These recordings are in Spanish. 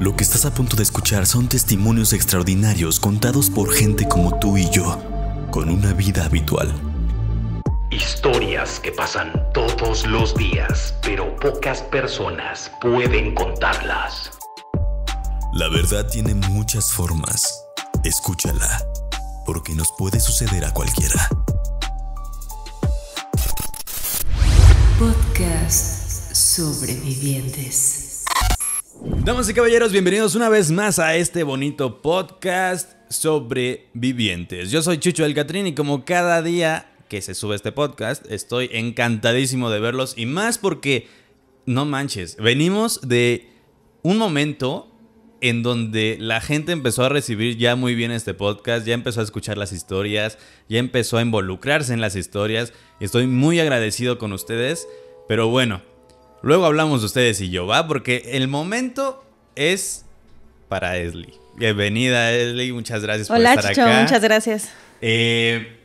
Lo que estás a punto de escuchar son testimonios extraordinarios contados por gente como tú y yo, con una vida habitual. Historias que pasan todos los días, pero pocas personas pueden contarlas. La verdad tiene muchas formas. Escúchala, porque nos puede suceder a cualquiera. Podcast Sobrevivientes. Damas y caballeros, bienvenidos una vez más a este bonito podcast sobre vivientes. Yo soy Chucho del Catrín y como cada día que se sube este podcast, estoy encantadísimo de verlos y más porque, no manches, venimos de un momento en donde la gente empezó a recibir ya muy bien este podcast, ya empezó a escuchar las historias, ya empezó a involucrarse en las historias. Estoy muy agradecido con ustedes, pero bueno, Luego hablamos de ustedes y yo, ¿va? Porque el momento es para Esli. Bienvenida, Esli. Muchas gracias por estar Chicho, Muchas gracias. Eh,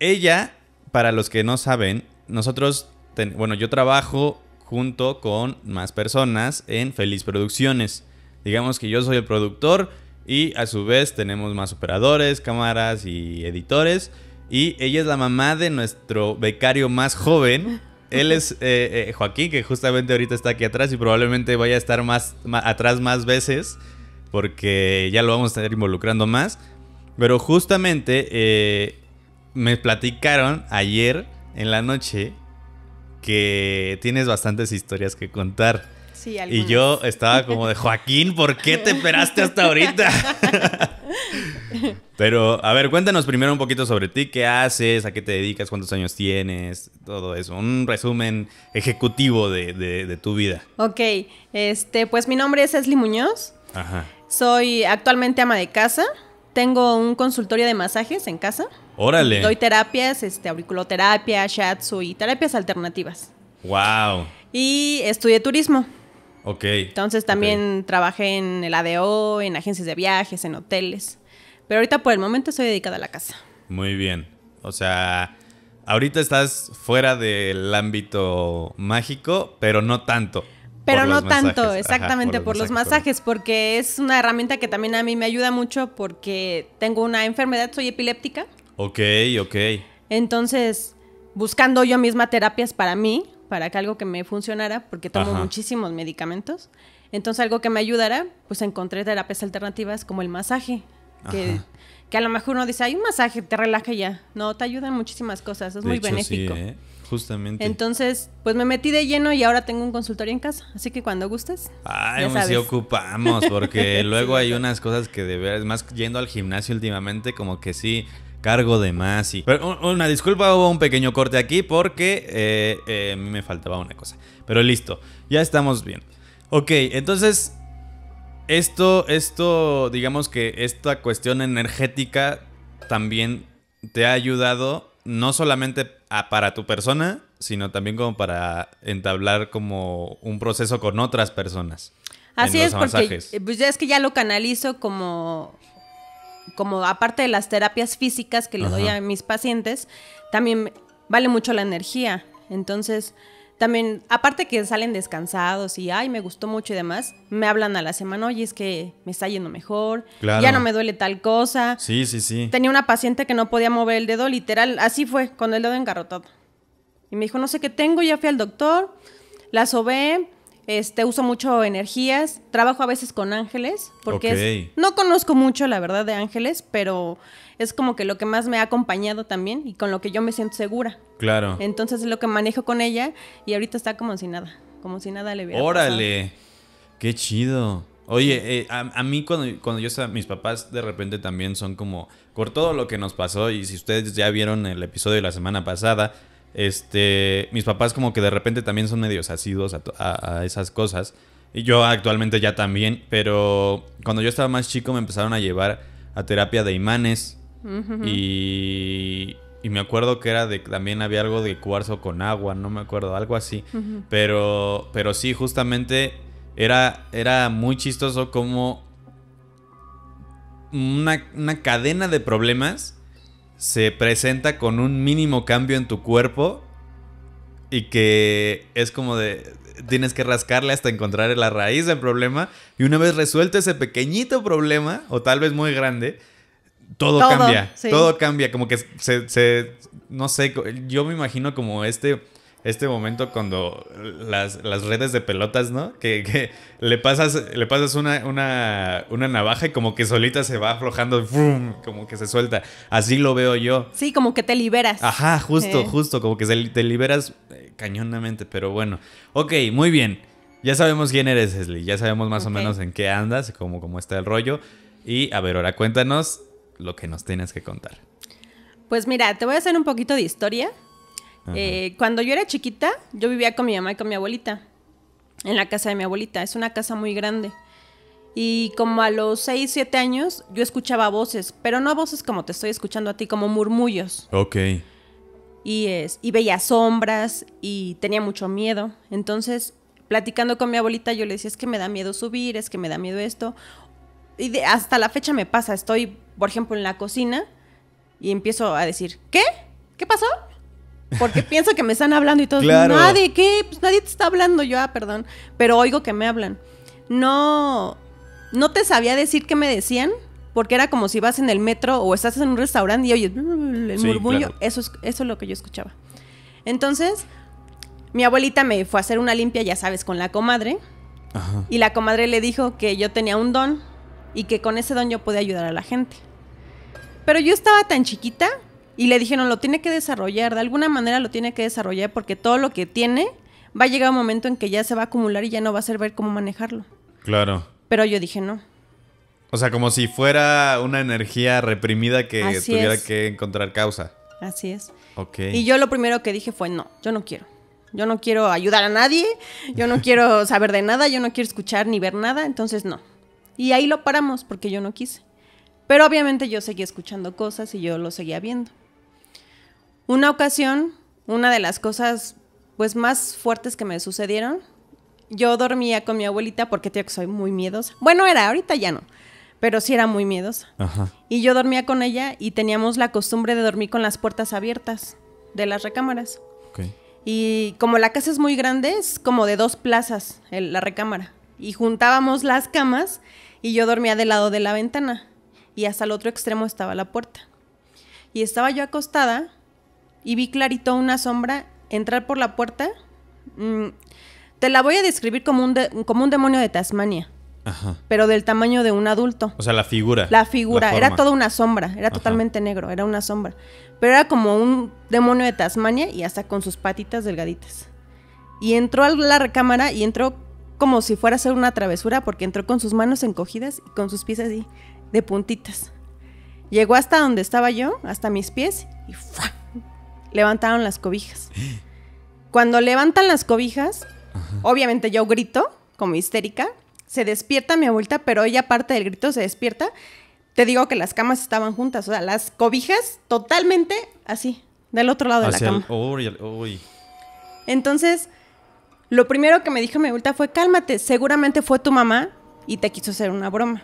ella, para los que no saben, nosotros, bueno, yo trabajo junto con más personas en Feliz Producciones. Digamos que yo soy el productor y a su vez tenemos más operadores, cámaras y editores. Y ella es la mamá de nuestro becario más joven. Él es eh, eh, Joaquín, que justamente ahorita está aquí atrás y probablemente vaya a estar más, atrás más veces porque ya lo vamos a estar involucrando más. Pero justamente eh, me platicaron ayer en la noche que tienes bastantes historias que contar. Sí, y yo estaba como de Joaquín, ¿por qué te esperaste hasta ahorita? Pero, a ver, cuéntanos primero un poquito sobre ti, qué haces, a qué te dedicas, cuántos años tienes, todo eso. Un resumen ejecutivo de, tu vida. Ok, este, pues mi nombre es Esli Muñoz. Ajá. Soy actualmente ama de casa. Tengo un consultorio de masajes en casa. Órale. Doy terapias, este, auriculoterapia, shatsu y terapias alternativas. Wow. Y estudié turismo. Ok. Entonces también trabajé en el ADO, en agencias de viajes, en hoteles. Pero ahorita por el momento estoy dedicada a la casa. Muy bien. O sea, ahorita estás fuera del ámbito mágico, pero no tanto. Pero no tanto, exactamente, por, los masajes, porque es una herramienta que también a mí me ayuda mucho porque tengo una enfermedad, soy epiléptica. Ok, ok. Entonces, buscando yo misma terapias para mí, para que algo que me funcionara, porque tomo muchísimos medicamentos. Entonces, algo que me ayudara, pues encontré terapias alternativas como el masaje, que, a lo mejor uno dice, hay un masaje, te relaja ya. No, te ayudan muchísimas cosas, es muy benéfico. ¿eh? Justamente. Entonces, pues me metí de lleno y ahora tengo un consultorio en casa. Así que cuando gustes. Ay, si ocupamos, porque luego hay unas cosas que de veras, más yendo al gimnasio últimamente, como que sí cargo de más. Y... Pero una disculpa, hubo un pequeño corte aquí porque eh, eh, me faltaba una cosa. Pero listo, ya estamos bien. Ok, entonces esto, esto, digamos que esta cuestión energética también te ha ayudado no solamente a, para tu persona, sino también como para entablar como un proceso con otras personas. Así es, porque pues ya es que ya lo canalizo como como aparte de las terapias físicas que le doy a mis pacientes, también vale mucho la energía. Entonces, también, aparte que salen descansados y, ay, me gustó mucho y demás, me hablan a la semana, oye, es que me está yendo mejor, ya no me duele tal cosa. Sí, sí, sí. Tenía una paciente que no podía mover el dedo, literal, así fue, con el dedo engarrotado. Y me dijo, no sé qué tengo, ya fui al doctor, la sobé, este, uso mucho energías, trabajo a veces con ángeles, porque no conozco mucho la verdad de ángeles, pero es como que lo que más me ha acompañado también y con lo que yo me siento segura. Claro. Entonces es lo que manejo con ella y ahorita está como si nada, como si nada le hubiera Órale, qué chido. Oye, eh, a, mí cuando, cuando yo estaba, mis papás de repente también son como, por todo lo que nos pasó, y si ustedes ya vieron el episodio de la semana pasada, este, mis papás como que de repente también son medios asiduos a, esas cosas. Y yo actualmente ya también, pero cuando yo estaba más chico me empezaron a llevar a terapia de imanes. Y y me acuerdo que era de también había algo de cuarzo con agua, no me acuerdo, algo así. Pero pero sí justamente era era muy chistoso como una, una cadena de problemas se presenta con un mínimo cambio en tu cuerpo y que es como de tienes que rascarle hasta encontrar la raíz del problema y una vez resuelto ese pequeñito problema o tal vez muy grande todo, cambia todo cambia como que se no sé yo me imagino como este este momento cuando las, redes de pelotas, ¿no? Que, le pasas, le pasas una, una, navaja y como que solita se va aflojando, como que se suelta. Así lo veo yo. Sí, como que te liberas. Ajá, justo, eh. justo, como que te liberas eh, cañonamente, pero bueno. Ok, muy bien. Ya sabemos quién eres, Leslie. Ya sabemos más o menos en qué andas, cómo, cómo está el rollo. Y a ver, ahora cuéntanos lo que nos tienes que contar. Pues mira, te voy a hacer un poquito de historia eh, cuando yo era chiquita, yo vivía con mi mamá y con mi abuelita, en la casa de mi abuelita. Es una casa muy grande. Y como a los 6, 7 años, yo escuchaba voces, pero no voces como te estoy escuchando a ti, como murmullos. Ok. Y, es, veía sombras y tenía mucho miedo. Entonces, platicando con mi abuelita, yo le decía, es que me da miedo subir, es que me da miedo esto. Y hasta la fecha me pasa, estoy, por ejemplo, en la cocina y empiezo a decir, ¿qué? ¿Qué pasó? Porque pienso que me están hablando y todo. Nadie, ¿qué? Pues nadie te está hablando. Yo, ah, perdón. Pero oigo que me hablan. No. No te sabía decir qué me decían. Porque era como si vas en el metro o estás en un restaurante y oyes el murmullo. Eso, es, eso es lo que yo escuchaba. Entonces, mi abuelita me fue a hacer una limpia, ya sabes, con la comadre. Y la comadre le dijo que yo tenía un don y que con ese don yo podía ayudar a la gente. Pero yo estaba tan chiquita y le dijeron, lo tiene que desarrollar, de alguna manera lo tiene que desarrollar porque todo lo que tiene va a llegar un momento en que ya se va a acumular y ya no va a ser ver cómo manejarlo. Claro. Pero yo dije, no. O sea, como si fuera una energía reprimida que tuviera que encontrar causa. Así es. Ok. Y yo lo primero que dije fue, no, yo no quiero. Yo no quiero ayudar a nadie, yo no quiero saber de nada, yo no quiero escuchar ni ver nada, entonces no. Y ahí lo paramos porque yo no quise. Pero obviamente yo seguía escuchando cosas y yo lo seguía viendo. Una ocasión, una de las cosas pues más fuertes que me sucedieron, yo dormía con mi abuelita porque tío que soy muy miedosa. Bueno, era, ahorita ya no, pero sí era muy miedosa. Y yo dormía con ella y teníamos la costumbre de dormir con las puertas abiertas de las recámaras. Y como la casa es muy grande, es como de dos plazas la recámara. Y juntábamos las camas y yo dormía del lado de la ventana. Y hasta el otro extremo estaba la puerta. Y estaba yo acostada y vi clarito una sombra entrar por la puerta. Mm, te la voy a describir como un, como un demonio de Tasmania. Pero del tamaño de un adulto. O sea, la figura. La figura. era toda una sombra. Era totalmente negro. Era una sombra. Pero era como un demonio de Tasmania y hasta con sus patitas delgaditas. Y entró a la recámara y entró como si fuera a hacer una travesura porque entró con sus manos encogidas y con sus pies así, de puntitas. Llegó hasta donde estaba yo, hasta mis pies y ¡fua! levantaron las cobijas. Cuando levantan las cobijas, obviamente yo grito como histérica, se despierta mi abuelita, pero ella aparte del grito se despierta. Te digo que las camas estaban juntas, o sea, las cobijas totalmente así, del otro lado de la cama. Entonces, lo primero que me dijo mi abuelita fue, cálmate, seguramente fue tu mamá y te quiso hacer una broma.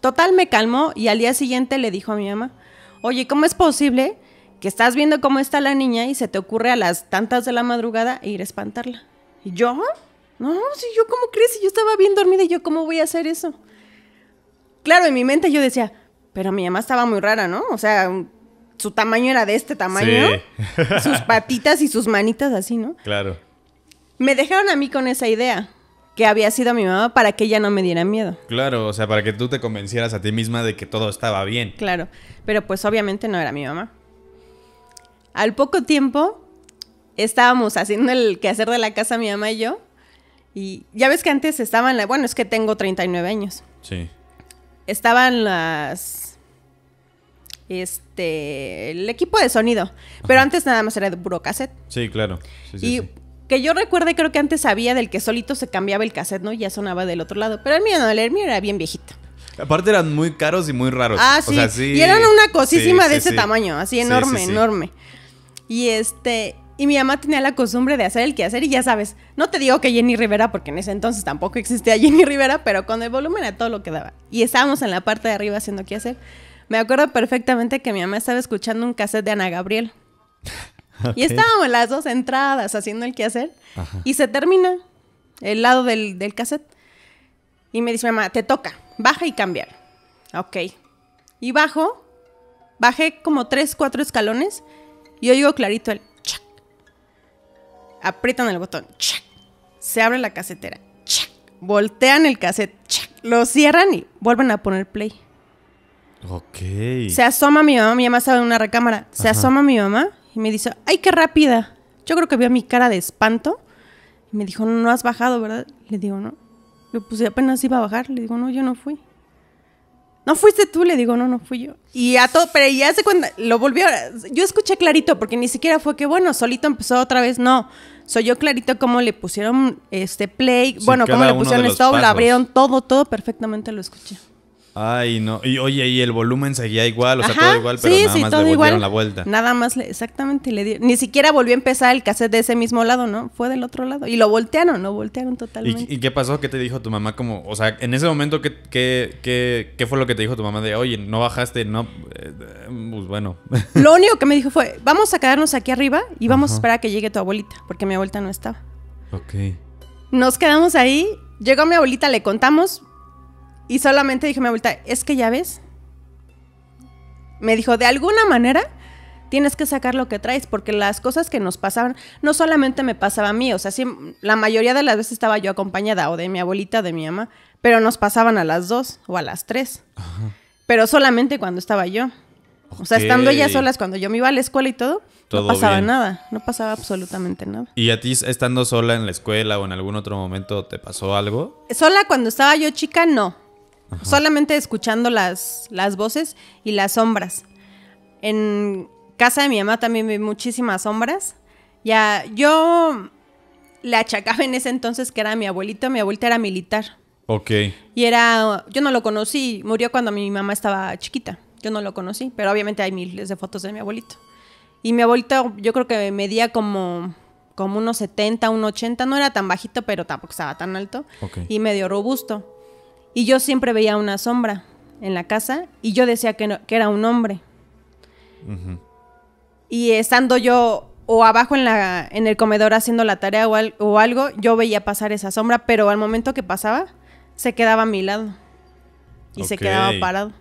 Total me calmó y al día siguiente le dijo a mi mamá, oye, ¿cómo es posible que estás viendo cómo está la niña y se te ocurre a las tantas de la madrugada ir a espantarla. ¿Y yo? No, si yo, ¿cómo crees? yo estaba bien dormida, ¿y yo cómo voy a hacer eso? Claro, en mi mente yo decía, pero mi mamá estaba muy rara, ¿no? O sea, su tamaño era de este tamaño. Sí. Sus patitas y sus manitas así, ¿no? Claro. Me dejaron a mí con esa idea que había sido mi mamá para que ella no me diera miedo. Claro, o sea, para que tú te convencieras a ti misma de que todo estaba bien. Claro, pero pues obviamente no era mi mamá. Al poco tiempo estábamos haciendo el quehacer de la casa mi mamá y yo. Y ya ves que antes estaban, la, bueno, es que tengo 39 años. Sí. Estaban las este el equipo de sonido, pero antes nada más era de puro cassette. Sí, claro. y que yo recuerde creo que antes había del que solito se cambiaba el cassette, ¿no? Y ya sonaba del otro lado, pero el mío no, el mío era bien viejito. Aparte eran muy caros y muy raros. Ah, sí. y eran una cosísima de ese tamaño, así enorme, enorme. Y este, y mi mamá tenía la costumbre de hacer el quehacer y ya sabes, no te digo que Jenny Rivera, porque en ese entonces tampoco existía Jenny Rivera, pero con el volumen a todo lo que daba. Y estábamos en la parte de arriba haciendo quehacer. Me acuerdo perfectamente que mi mamá estaba escuchando un cassette de Ana Gabriel. Y estábamos las dos entradas haciendo el quehacer. Y se termina el lado del, del cassette. Y me dice mi mamá, te toca, baja y cambiar. Ok. Y bajo, bajé como tres, cuatro escalones y yo digo clarito el Aprietan el botón, Se abre la casetera, Voltean el cassette, Lo cierran y vuelven a poner play. Ok. Se asoma mi mamá, mi mamá estaba en una recámara. Se asoma mi mamá y me dice, ay, qué rápida. Yo creo que vio mi cara de espanto. Y me dijo, no, no has bajado, ¿verdad? Le digo, no. Le puse apenas iba a bajar. Le digo, no, yo no fui no fuiste tú, le digo, no, no fui yo. Y a todo, pero ya se cuenta, lo volvió, yo escuché clarito, porque ni siquiera fue que, bueno, solito empezó otra vez, no. Soy yo clarito cómo le pusieron este play, bueno, cómo le pusieron esto, lo abrieron todo, todo perfectamente lo escuché. Ay, no. Y oye, y el volumen seguía igual, o sea, todo igual, pero nada más le volvieron la vuelta. Nada más, exactamente, le Ni siquiera volvió a empezar el cassette de ese mismo lado, ¿no? Fue del otro lado. Y lo voltearon, ¿no? voltearon totalmente. ¿Y, qué pasó? ¿Qué te dijo tu mamá? Como, o sea, en ese momento, ¿qué, qué, fue lo que te dijo tu mamá? De, oye, no bajaste, no. Eh, pues bueno. Lo único que me dijo fue, vamos a quedarnos aquí arriba y vamos a esperar a que llegue tu abuelita, porque mi abuelita no estaba. Ok. Nos quedamos ahí. Llegó mi abuelita, le contamos, y solamente dije, mi abuelita, es que ya ves. Me dijo, de alguna manera tienes que sacar lo que traes, porque las cosas que nos pasaban, no solamente me pasaba a mí, o sea, la mayoría de las veces estaba yo acompañada, o de mi abuelita, de mi mamá, pero nos pasaban a las dos o a las tres. Pero solamente cuando estaba yo. O sea, estando ya solas, cuando yo me iba a la escuela y todo, no pasaba nada, no pasaba absolutamente nada. ¿Y a ti estando sola en la escuela o en algún otro momento te pasó algo? Sola cuando estaba yo chica, no solamente escuchando las, las voces y las sombras. En casa de mi mamá también vi muchísimas sombras. Ya, yo le achacaba en ese entonces que era mi abuelito, mi abuelita era militar. Ok. Y era, yo no lo conocí, murió cuando mi mamá estaba chiquita, yo no lo conocí, pero obviamente hay miles de fotos de mi abuelito. Y mi abuelito yo creo que medía como, como unos 70, un 80, no era tan bajito, pero tampoco estaba tan alto. Y medio robusto. Y yo siempre veía una sombra en la casa y yo decía que, era un hombre. Y estando yo o abajo en, la, en el comedor haciendo la tarea o, algo, yo veía pasar esa sombra, pero al momento que pasaba, se quedaba a mi lado. Y se quedaba parado.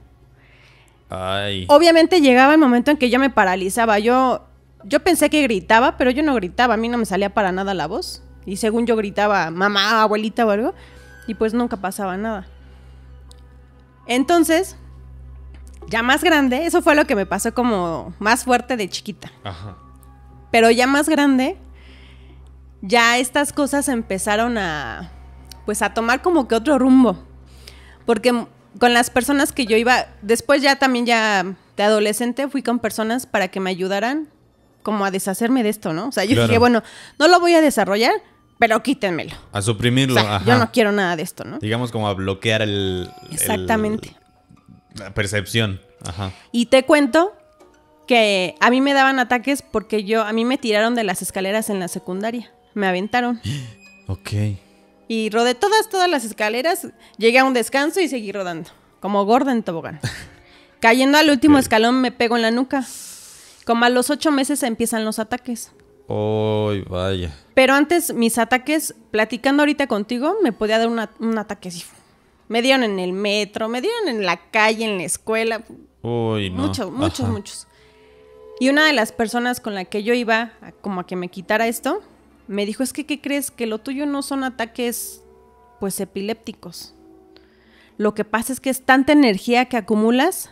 Obviamente llegaba el momento en que yo me paralizaba. Yo, yo pensé que gritaba, pero yo no gritaba. A mí no me salía para nada la voz. Y según yo gritaba, mamá, abuelita o algo. Y pues nunca pasaba nada. Entonces, ya más grande, eso fue lo que me pasó como más fuerte de chiquita. Pero ya más grande, ya estas cosas empezaron a, pues a tomar como que otro rumbo. Porque con las personas que yo iba, después ya también ya de adolescente fui con personas para que me ayudaran como a deshacerme de esto, ¿no? O sea, yo dije, bueno, no lo voy a desarrollar, pero quítenmelo. A suprimirlo. ajá. Yo no quiero nada de esto, ¿no? Digamos como a bloquear el. Exactamente. la percepción. Ajá. Y te cuento que a mí me daban ataques porque yo, a mí me tiraron de las escaleras en la secundaria. Me aventaron. Ok. Y rodé todas, todas las escaleras, llegué a un descanso y seguí rodando, como gorda en tobogán. Cayendo al último escalón me pego en la nuca. Como a los ocho meses empiezan los ataques. ¡Ay, vaya! Pero antes, mis ataques, platicando ahorita contigo, me podía dar un ataque así. Me dieron en el metro, me dieron en la calle, en la escuela. Uy, Muchos, muchos, muchos. Y una de las personas con la que yo iba, como a que me quitara esto, me dijo, es que, ¿qué crees? Que lo tuyo no son ataques, pues, epilépticos. Lo que pasa es que es tanta energía que acumulas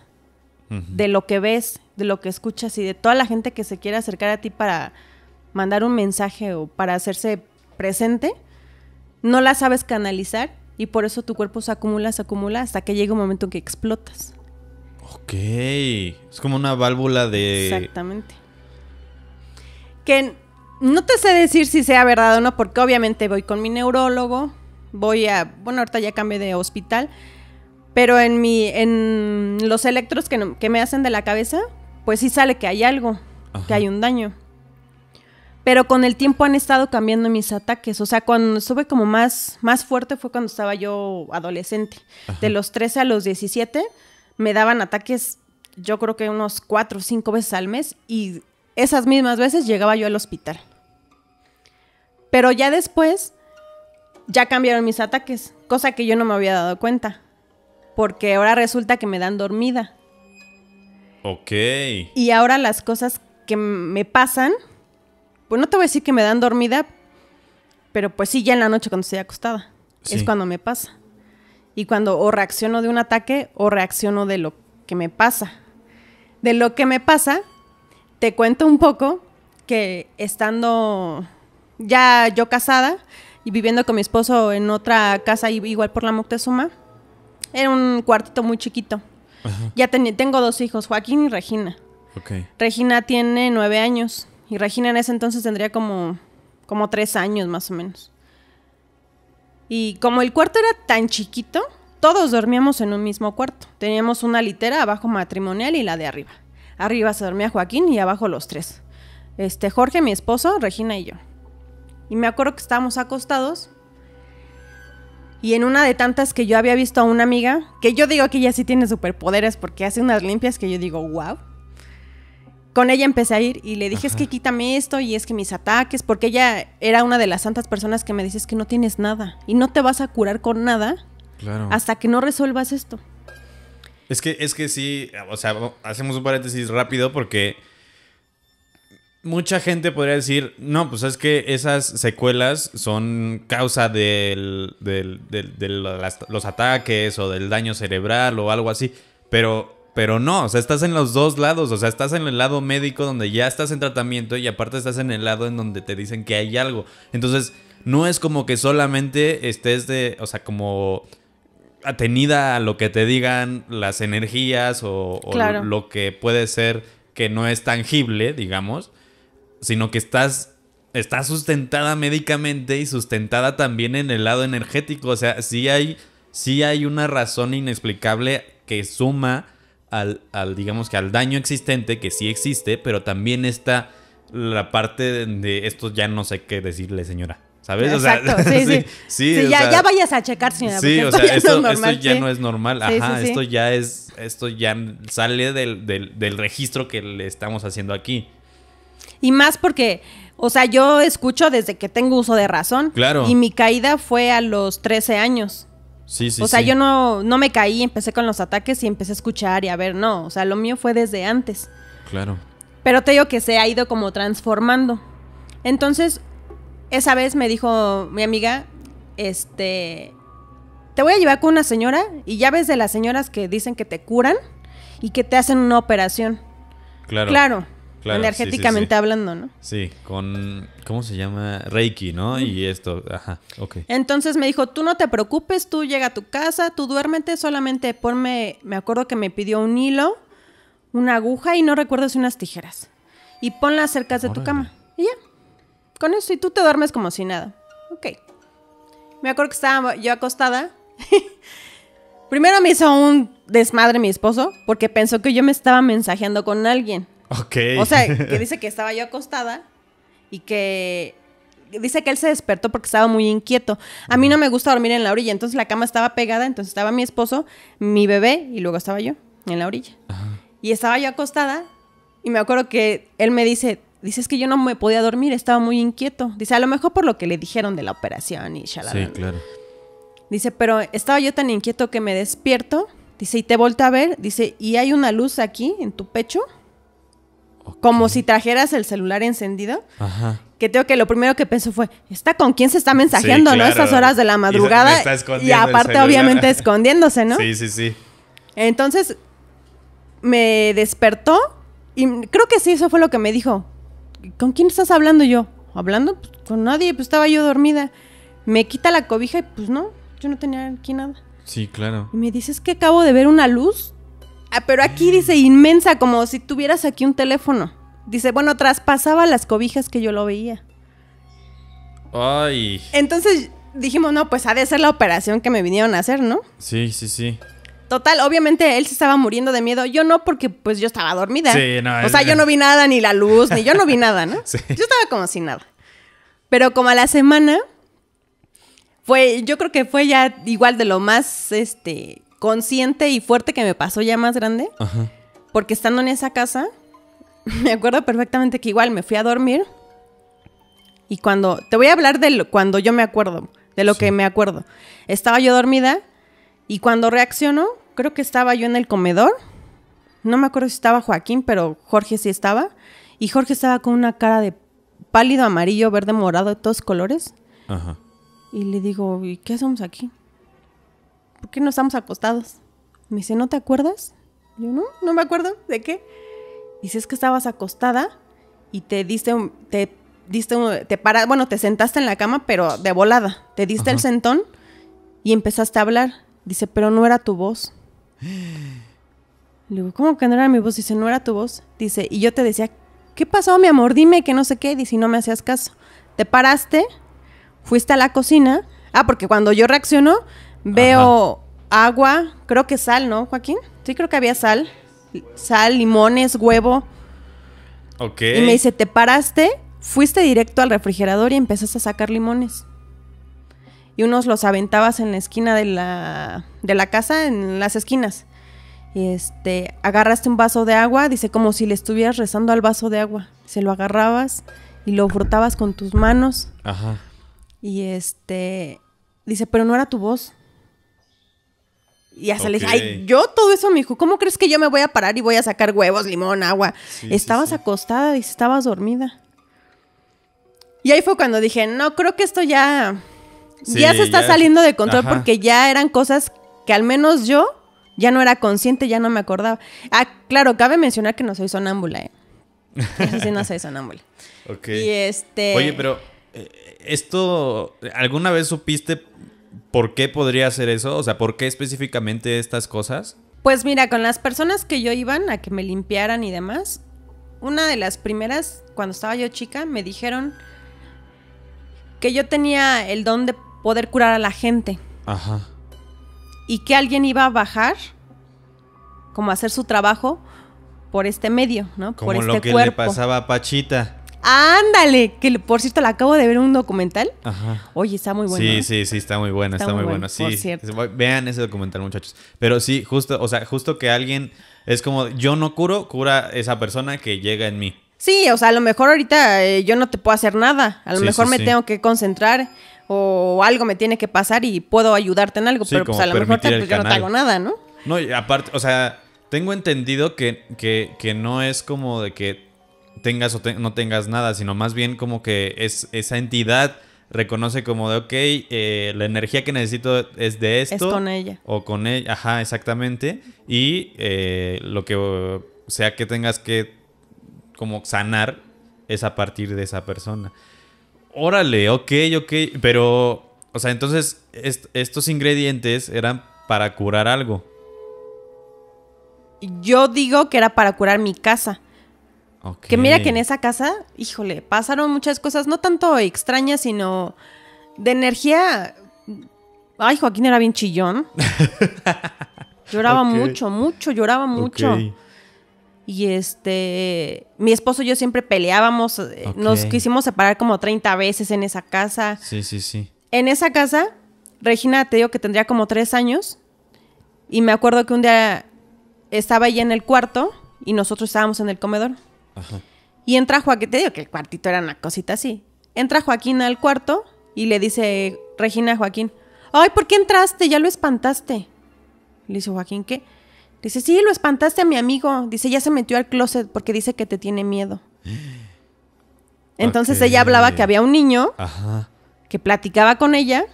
de lo que ves, de lo que escuchas y de toda la gente que se quiere acercar a ti para mandar un mensaje o para hacerse presente, no la sabes canalizar y por eso tu cuerpo se acumula, se acumula hasta que llega un momento en que explotas. Ok, es como una válvula de... Exactamente. Que no te sé decir si sea verdad o no, porque obviamente voy con mi neurólogo, voy a, bueno, ahorita ya cambié de hospital, pero en mi, en los electros que, que me hacen de la cabeza, pues sí sale que hay algo, que hay un daño. Pero con el tiempo han estado cambiando mis ataques. O sea, cuando estuve como más, más fuerte fue cuando estaba yo adolescente. De los 13 a los 17 me daban ataques, yo creo que unos 4 o 5 veces al mes. Y esas mismas veces llegaba yo al hospital. Pero ya después, ya cambiaron mis ataques. Cosa que yo no me había dado cuenta. Porque ahora resulta que me dan dormida. Ok. Y ahora las cosas que me pasan pues no te voy a decir que me dan dormida, pero pues sí, ya en la noche cuando estoy acostada. Es cuando me pasa. Y cuando o reacciono de un ataque o reacciono de lo que me pasa. De lo que me pasa, te cuento un poco que estando ya yo casada y viviendo con mi esposo en otra casa igual por la Moctezuma, era un cuartito muy chiquito. Ya tengo dos hijos, Joaquín y Regina. Regina tiene nueve años y Regina en ese entonces tendría como, como tres años más o menos. Y como el cuarto era tan chiquito, todos dormíamos en un mismo cuarto. Teníamos una litera abajo matrimonial y la de arriba. Arriba se dormía Joaquín y abajo los tres. Este, Jorge, mi esposo, Regina y yo. Y me acuerdo que estábamos acostados. Y en una de tantas que yo había visto a una amiga, que yo digo que ella sí tiene superpoderes porque hace unas limpias que yo digo, wow con ella empecé a ir y le dije, es que quítame esto y es que mis ataques, porque ella era una de las santas personas que me dices que no tienes nada y no te vas a curar con nada hasta que no resuelvas esto. Es que, es que sí, o sea, hacemos un paréntesis rápido porque mucha gente podría decir, no, pues es que esas secuelas son causa de los ataques o del daño cerebral o algo así, pero pero no, o sea, estás en los dos lados, o sea, estás en el lado médico donde ya estás en tratamiento y aparte estás en el lado en donde te dicen que hay algo. Entonces, no es como que solamente estés de, o sea, como atenida a lo que te digan las energías o, lo que puede ser que no es tangible, digamos, sino que estás está sustentada médicamente y sustentada también en el lado energético, o sea, sí hay sí hay una razón inexplicable que suma al, digamos que al daño existente, que sí existe, pero también está la parte de, esto ya no sé qué decirle, señora. ¿Sabes? sí, sí. ya, vayas a checar, señora. Sí, o sea, esto, ya no es normal. Ajá, esto ya es, esto ya sale del, del, del registro que le estamos haciendo aquí. Y más porque, o sea, yo escucho desde que tengo uso de razón. Claro. Y mi caída fue a los 13 años. Sí, sí, o sea, yo no, no me caí, empecé con los ataques y empecé a escuchar y a ver, no, o sea, lo mío fue desde antes. Claro. Pero te digo que se ha ido como transformando. Entonces, esa vez me dijo mi amiga, este, te voy a llevar con una señora y ya ves de las señoras que dicen que te curan y que te hacen una operación. Claro. Claro, energéticamente hablando, ¿no? Sí, con, ¿cómo se llama? Reiki, ¿no? Y esto, ajá, ok. Entonces me dijo, tú no te preocupes, tú llega a tu casa, tú duérmete, solamente ponme, me acuerdo que me pidió un hilo, una aguja y no recuerdo si unas tijeras. Y ponlas cerca de tu cama. Y ya, con eso, y tú te duermes como si nada. Ok. Me acuerdo que estaba yo acostada. Primero me hizo un desmadre mi esposo porque pensó que yo me estaba mensajeando con alguien. Ok. O sea, que dice que estaba yo acostada y que dice que él se despertó porque estaba muy inquieto. A mí no me gusta dormir en la orilla, entonces la cama estaba pegada, entonces estaba mi esposo, mi bebé y luego estaba yo en la orilla. Y estaba yo acostada y me acuerdo que él me dice, dice es que yo no me podía dormir, estaba muy inquieto. Dice, a lo mejor por lo que le dijeron de la operación y ya Sí, claro. Dice, pero estaba yo tan inquieto que me despierto. Dice, y te volteé a ver. Dice, y hay una luz aquí en tu pecho. Como si trajeras el celular encendido. Ajá. Que tengo que lo primero que pensó fue, ¿está con quién se está mensajeando, no? Estas horas de la madrugada. Y, aparte, obviamente, escondiéndose, ¿no? Sí, sí, sí. Entonces, me despertó y creo que sí, eso fue lo que me dijo. ¿Con quién estás hablando yo? ¿Hablando? Pues, con nadie, pues estaba yo dormida. Me quita la cobija y pues no, yo no tenía aquí nada. Sí, claro. Y me dices que acabo de ver una luz Ah, pero aquí dice inmensa, como si tuvieras aquí un teléfono. Dice, bueno, traspasaba las cobijas que yo lo veía. Ay. Entonces dijimos, no, pues ha de ser la operación que me vinieron a hacer, ¿no? Sí, sí, sí. Total, obviamente él se estaba muriendo de miedo. Yo no, porque pues yo estaba dormida. Sí, no. O sea, yo no vi nada, ni la luz, ni yo no vi nada, ¿no? Sí. Yo estaba como sin nada. Pero como a la semana, fue, yo creo que fue ya igual de lo más, este, consciente y fuerte que me pasó ya más grande. Porque estando en esa casa, me acuerdo perfectamente que igual me fui a dormir. Y cuando. Te voy a hablar de cuando yo me acuerdo, de lo que me acuerdo. Estaba yo dormida y cuando reaccionó, creo que estaba yo en el comedor. No me acuerdo si estaba Joaquín, pero Jorge sí estaba. Y Jorge estaba con una cara de pálido, amarillo, verde, morado, de todos colores. Y le digo, ¿y qué hacemos aquí? ¿por qué no estamos acostados? Me dice, ¿no te acuerdas? Yo no, no me acuerdo. ¿De qué? Dice, es que estabas acostada y te diste un, te diste un, te para, bueno, te sentaste en la cama, pero de volada. Te diste el sentón y empezaste a hablar. Dice, pero no era tu voz. Le digo, ¿cómo que no era mi voz? Dice, no era tu voz. Dice, y yo te decía, ¿qué pasó, mi amor? Dime que no sé qué. Dice, no me hacías caso. Te paraste, fuiste a la cocina. Ah, porque cuando yo reaccionó, Veo agua, creo que sal, ¿no, Joaquín? Sí, creo que había sal. Sal, limones, huevo. Ok. Y me dice, ¿te paraste? Fuiste directo al refrigerador y empezaste a sacar limones. Y unos los aventabas en la esquina de la, de la casa, en las esquinas. Y este, agarraste un vaso de agua, dice como si le estuvieras rezando al vaso de agua. Se lo agarrabas y lo frotabas con tus manos. Ajá. Y este, dice, pero no era tu voz. Y ya ay, yo todo eso me dijo, ¿cómo crees que yo me voy a parar y voy a sacar huevos, limón, agua? estabas acostada y estabas dormida. Y ahí fue cuando dije, no, creo que esto ya, ya se está saliendo de control porque ya eran cosas que al menos yo ya no era consciente, ya no me acordaba. Ah, claro, cabe mencionar que no soy sonámbula, ¿eh? Eso sí, no soy sonámbula. ok. Y este... Oye, pero eh, esto, ¿alguna vez supiste ¿Por qué podría hacer eso? O sea, ¿por qué específicamente estas cosas? Pues mira, con las personas que yo iban a que me limpiaran y demás, una de las primeras, cuando estaba yo chica, me dijeron que yo tenía el don de poder curar a la gente. Ajá. Y que alguien iba a bajar, como a hacer su trabajo, por este medio, ¿no? por este lo que le pasaba a Pachita. Ándale, que por cierto la acabo de ver un documental. Ajá. Oye, está muy bueno. Sí, ¿eh? sí, sí, está muy bueno, está, muy, bueno. Sí, vean ese documental, muchachos. Pero sí, justo, o sea, justo que alguien es como yo no curo, cura esa persona que llega en mí. Sí, o sea, a lo mejor ahorita eh, yo no te puedo hacer nada, a lo mejor me tengo que concentrar o algo me tiene que pasar y puedo ayudarte en algo, pero pues a lo mejor pues, yo no te hago nada, ¿no? No, y aparte, o sea, tengo entendido que, que, que no es como de que tengas o no tengas nada, sino más bien como que es esa entidad reconoce como de, ok, eh, la energía que necesito es de esto. Es con ella. O con ella, ajá, exactamente. Y eh, lo que sea que tengas que como sanar es a partir de esa persona. Órale, ok, ok, pero, o sea, entonces estos ingredientes eran para curar algo. Yo digo que era para curar mi casa que mira que en esa casa, híjole, pasaron muchas cosas, no tanto extrañas, sino de energía. Ay, Joaquín era bien chillón. lloraba mucho, mucho, lloraba mucho. Y este, mi esposo y yo siempre peleábamos, eh, nos quisimos separar como 30 veces en esa casa. Sí, sí, sí. En esa casa, Regina, te digo que tendría como 3 años, y me acuerdo que un día estaba ella en el cuarto y nosotros estábamos en el comedor. Y entra Joaquín, te digo que el cuartito era una cosita así. Entra Joaquín al cuarto y le dice Regina a Joaquín, ay, ¿por qué entraste? Ya lo espantaste. Le dice Joaquín, ¿qué? dice, sí, lo espantaste a mi amigo. Dice, ya se metió al closet porque dice que te tiene miedo. Entonces ella hablaba que había un niño que platicaba con ella,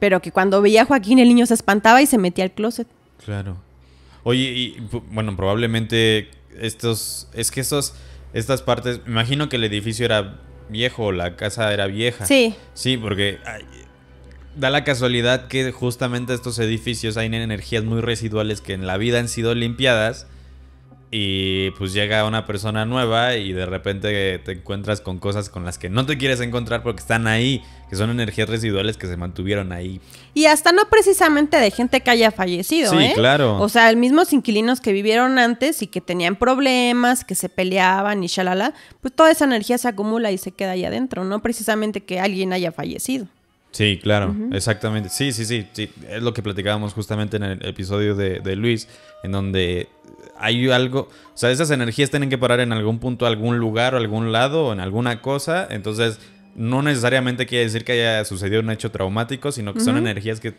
pero que cuando veía a Joaquín el niño se espantaba y se metía al closet. Claro. Oye, y bueno, probablemente estos, es que estos, estas partes, imagino que el edificio era viejo, la casa era vieja. Sí. Sí, porque da la casualidad que justamente estos edificios hay energías muy residuales que en la vida han sido limpiadas. Y pues llega una persona nueva y de repente te encuentras con cosas con las que no te quieres encontrar porque están ahí que son energías residuales que se mantuvieron ahí. Y hasta no precisamente de gente que haya fallecido, sí, ¿eh? claro. O sea, mismos inquilinos que vivieron antes y que tenían problemas, que se peleaban y shalala, pues toda esa energía se acumula y se queda ahí adentro, no precisamente que alguien haya fallecido. Sí, claro, exactamente. Sí, sí, sí, Es lo que platicábamos justamente en el episodio de, de Luis, en donde hay algo, o sea, esas energías tienen que parar en algún punto, algún lugar o algún lado o en alguna cosa, entonces no necesariamente quiere decir que haya sucedido un hecho traumático, sino que son energías que...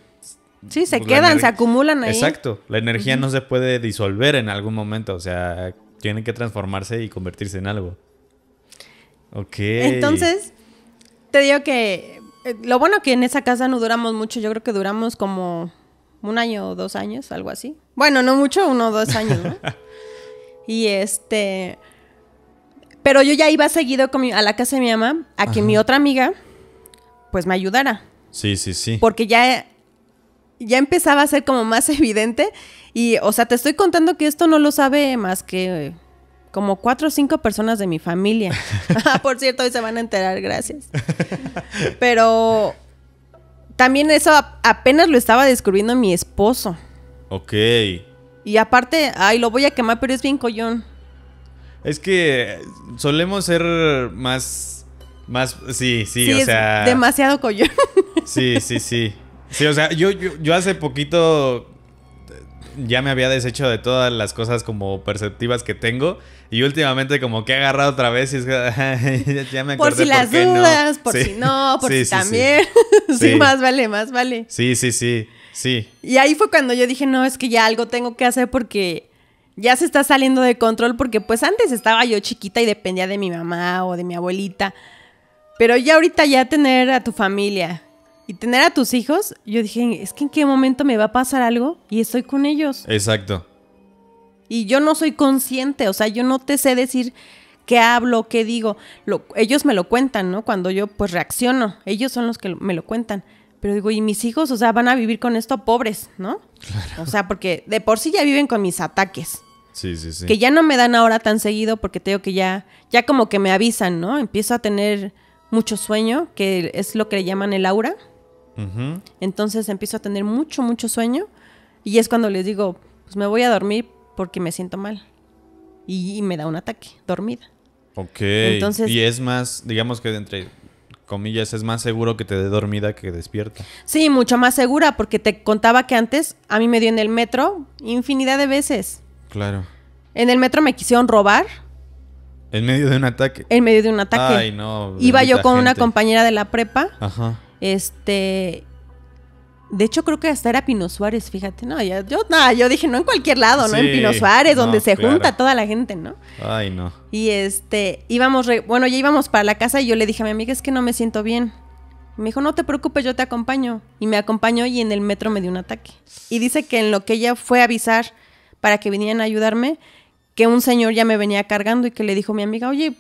Sí, se quedan, se acumulan ahí. Exacto, la energía no se puede disolver en algún momento, o sea, tiene que transformarse y convertirse en algo. Ok. Entonces, te digo que eh, lo bueno que en esa casa no duramos mucho, yo creo que duramos como un año o dos años, algo así. Bueno, no mucho, uno o dos años, ¿no? y este... Pero yo ya iba seguido con a la casa de mi mamá a que mi otra amiga, pues me ayudara. Sí, sí, sí. Porque ya, ya empezaba a ser como más evidente. Y, o sea, te estoy contando que esto no lo sabe más que como cuatro o cinco personas de mi familia. Ah, por cierto, hoy se van a enterar, gracias. Pero también eso apenas lo estaba descubriendo mi esposo. Ok. Y aparte, ay, lo voy a quemar, pero es bien collón. Es que solemos ser más. Más. Sí, sí, o sea. Demasiado coyón. Sí, sí, sí. Sí, o sea, yo, hace poquito ya me había deshecho de todas las cosas como perceptivas que tengo. Y últimamente como que he agarrado otra vez y es que ya me acordé Por si las dudas, por si no, por si también. sí, más vale, más vale. Sí, sí, sí, sí. Y ahí fue cuando yo dije, no, es que ya algo tengo que hacer porque ya se está saliendo de control porque pues antes estaba yo chiquita y dependía de mi mamá o de mi abuelita. Pero ya ahorita ya tener a tu familia y tener a tus hijos, yo dije, es que en qué momento me va a pasar algo y estoy con ellos. Exacto. Y yo no soy consciente, o sea, yo no te sé decir qué hablo, qué digo. ellos me lo cuentan, ¿no? Cuando yo pues reacciono, ellos son los que me lo cuentan. Pero digo, ¿y mis hijos? O sea, van a vivir con esto pobres, ¿no? Claro. O sea, porque de por sí ya viven con mis ataques. Que ya no me dan ahora tan seguido porque tengo que ya, ya como que me avisan, ¿no? Empiezo a tener mucho sueño, que es lo que le llaman el aura. Entonces empiezo a tener mucho, mucho sueño. Y es cuando les digo, pues me voy a dormir porque me siento mal. Y, me da un ataque, dormida. Ok. Entonces, y es más, digamos que entre comillas, es más seguro que te dé dormida que despierta. Sí, mucho más segura, porque te contaba que antes a mí me dio en el metro infinidad de veces. Claro. En el metro me quisieron robar. En medio de un ataque. En medio de un ataque. Ay, no. Iba yo con una compañera de la prepa. Ajá. Este. De hecho, creo que hasta era Pino Suárez, fíjate. No, ya, yo, yo dije, no en cualquier lado, ¿no? En Pino Suárez, donde se junta toda la gente, ¿no? Ay, no. Y este, íbamos, bueno, ya íbamos para la casa y yo le dije a mi amiga, es que no me siento bien. me dijo, no te preocupes, yo te acompaño. Y me acompañó y en el metro me dio un ataque. Y dice que en lo que ella fue a avisar, para que vinieran a ayudarme, que un señor ya me venía cargando y que le dijo mi amiga, oye,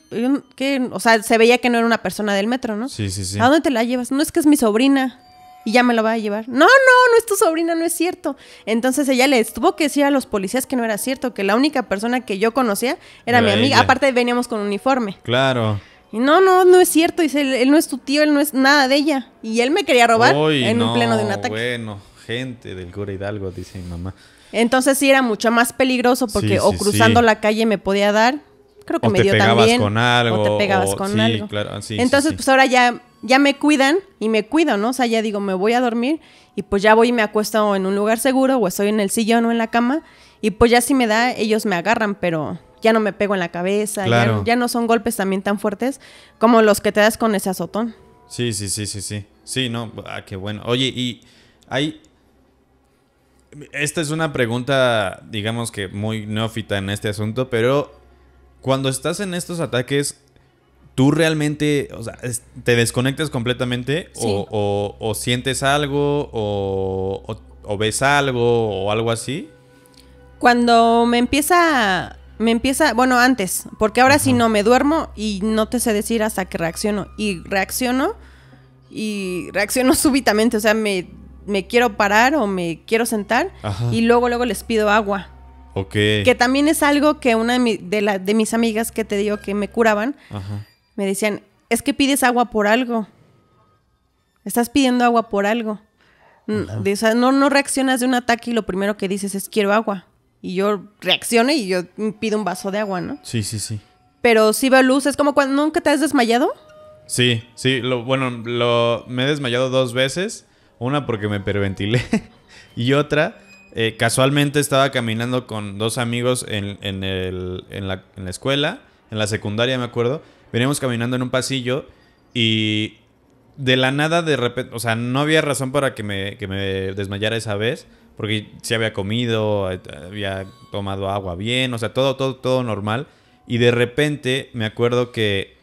O sea, se veía que no era una persona del metro, ¿no? Sí, sí, sí. ¿A dónde te la llevas? No es que es mi sobrina y ya me la va a llevar. No, no, no es tu sobrina, no es cierto. Entonces ella le estuvo que decir a los policías que no era cierto, que la única persona que yo conocía era, mi amiga. Aparte veníamos con uniforme. Claro. Y no, no, no es cierto. Dice, él, no es tu tío, él no es nada de ella. Y él me quería robar en un pleno de un ataque. Bueno, gente del cura Hidalgo, dice mi mamá. Entonces sí era mucho más peligroso porque o cruzando la calle me podía dar, creo que me dio también. Con algo, o te pegabas con algo. Claro, Entonces pues ahora ya, ya me cuidan y me cuido, ¿no? O sea, ya digo, me voy a dormir y pues ya voy y me acuesto en un lugar seguro o estoy en el sillón o en la cama y pues ya si me da, ellos me agarran, pero ya no me pego en la cabeza, claro. ya, no, son golpes también tan fuertes como los que te das con ese azotón. Sí, sí, sí, sí, sí. Sí, no, ah, qué bueno. Oye, y hay esta es una pregunta, digamos que muy neófita en este asunto, pero cuando estás en estos ataques, ¿tú realmente, o sea, te desconectas completamente o, sientes algo o, ves algo o algo así? Cuando me empieza, me empieza, bueno, antes, porque ahora si no me duermo y no te sé decir hasta que reacciono y reacciono y reacciono súbitamente, o sea, me me quiero parar o me quiero sentar y luego luego les pido agua. ok Que también es algo que una de, de, mis amigas que te digo que me curaban, me decían, es que pides agua por algo. Estás pidiendo agua por algo. Mm, o sea, no, reaccionas de un ataque y lo primero que dices es quiero agua. Y yo reacciono y yo pido un vaso de agua, ¿no? Sí, sí, sí. Pero si veo luz, es como cuando nunca te has desmayado. Sí, sí, lo, bueno, lo, me he desmayado dos veces una porque me perventilé y otra, eh, casualmente estaba caminando con dos amigos en, en, la, escuela, en la secundaria me acuerdo. Veníamos caminando en un pasillo y de la nada, de repente, o sea, no había razón para que me, que me desmayara esa vez, porque sí había comido, eh, había tomado agua bien, o sea, todo, todo, todo normal. Y de repente me acuerdo que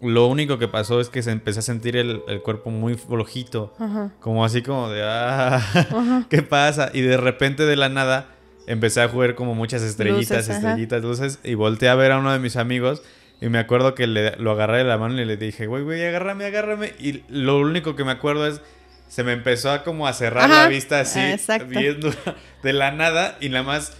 lo único que pasó es que se empecé a sentir el, cuerpo muy flojito, como así como de, ah, ¿qué pasa? Y de repente de la nada empecé a jugar como muchas estrellitas, estrellitas, entonces luces, y volteé a ver a uno de mis amigos. Y me acuerdo que le, lo agarré de la mano y le dije, güey, güey, agárrame, agárrame. Y lo único que me acuerdo es, se me empezó a como a cerrar la vista así, Exacto. viendo de la nada, y nada más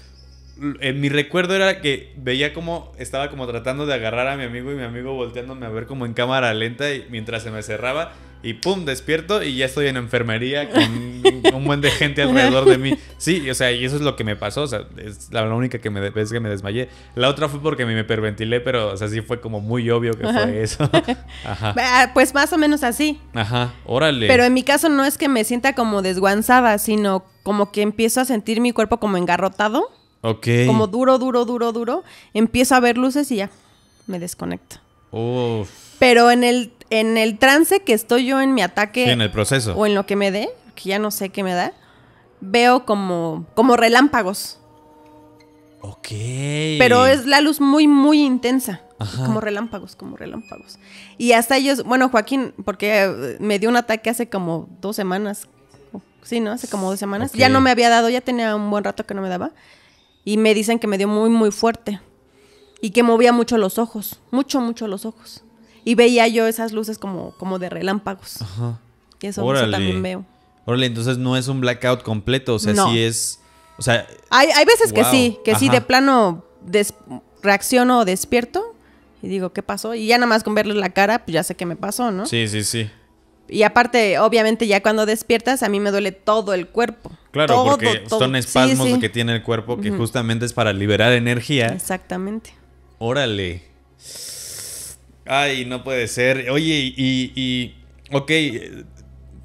mi recuerdo era que veía como estaba como tratando de agarrar a mi amigo y mi amigo volteándome a ver como en cámara lenta mientras se me cerraba y pum, despierto y ya estoy en enfermería con un buen de gente alrededor de mí. Sí, o sea, y eso es lo que me pasó, o sea, es la única que me, vez que me desmayé. La otra fue porque me hiperventilé, pero o sea, sí fue como muy obvio que fue eso. Ajá. Ah, pues más o menos así. Ajá, órale. Pero en mi caso no es que me sienta como desguanzada, sino como que empiezo a sentir mi cuerpo como engarrotado como duro, duro, duro, duro. Empiezo a ver luces y ya me desconecto. Pero en el, en el trance que estoy yo en mi ataque. en el proceso. O en lo que me dé, que ya no sé qué me da, veo como, como relámpagos. Ok. Pero es la luz muy, muy intensa. Como relámpagos, como relámpagos. Y hasta ellos, bueno, Joaquín, porque eh, me dio un ataque hace como dos semanas. Sí, ¿no? Hace como dos semanas. Ya no me había dado, ya tenía un buen rato que no me daba y me dicen que me dio muy, muy fuerte y que movía mucho los ojos, mucho, mucho los ojos. Y veía yo esas luces como, como de relámpagos. Ajá. Y eso, también veo. Órale, entonces no es un blackout completo, o sea, sí es... O sea... Hay, veces que sí, que sí, de plano reacciono o despierto y digo, ¿qué pasó? Y ya nada más con verles la cara, pues ya sé qué me pasó, ¿no? Sí, sí, sí. Y aparte, obviamente, ya cuando despiertas, a mí me duele todo el cuerpo. Claro, porque son espasmos que tiene el cuerpo que justamente es para liberar energía. Exactamente. Órale. Ay, no puede ser. Oye, y, y ok,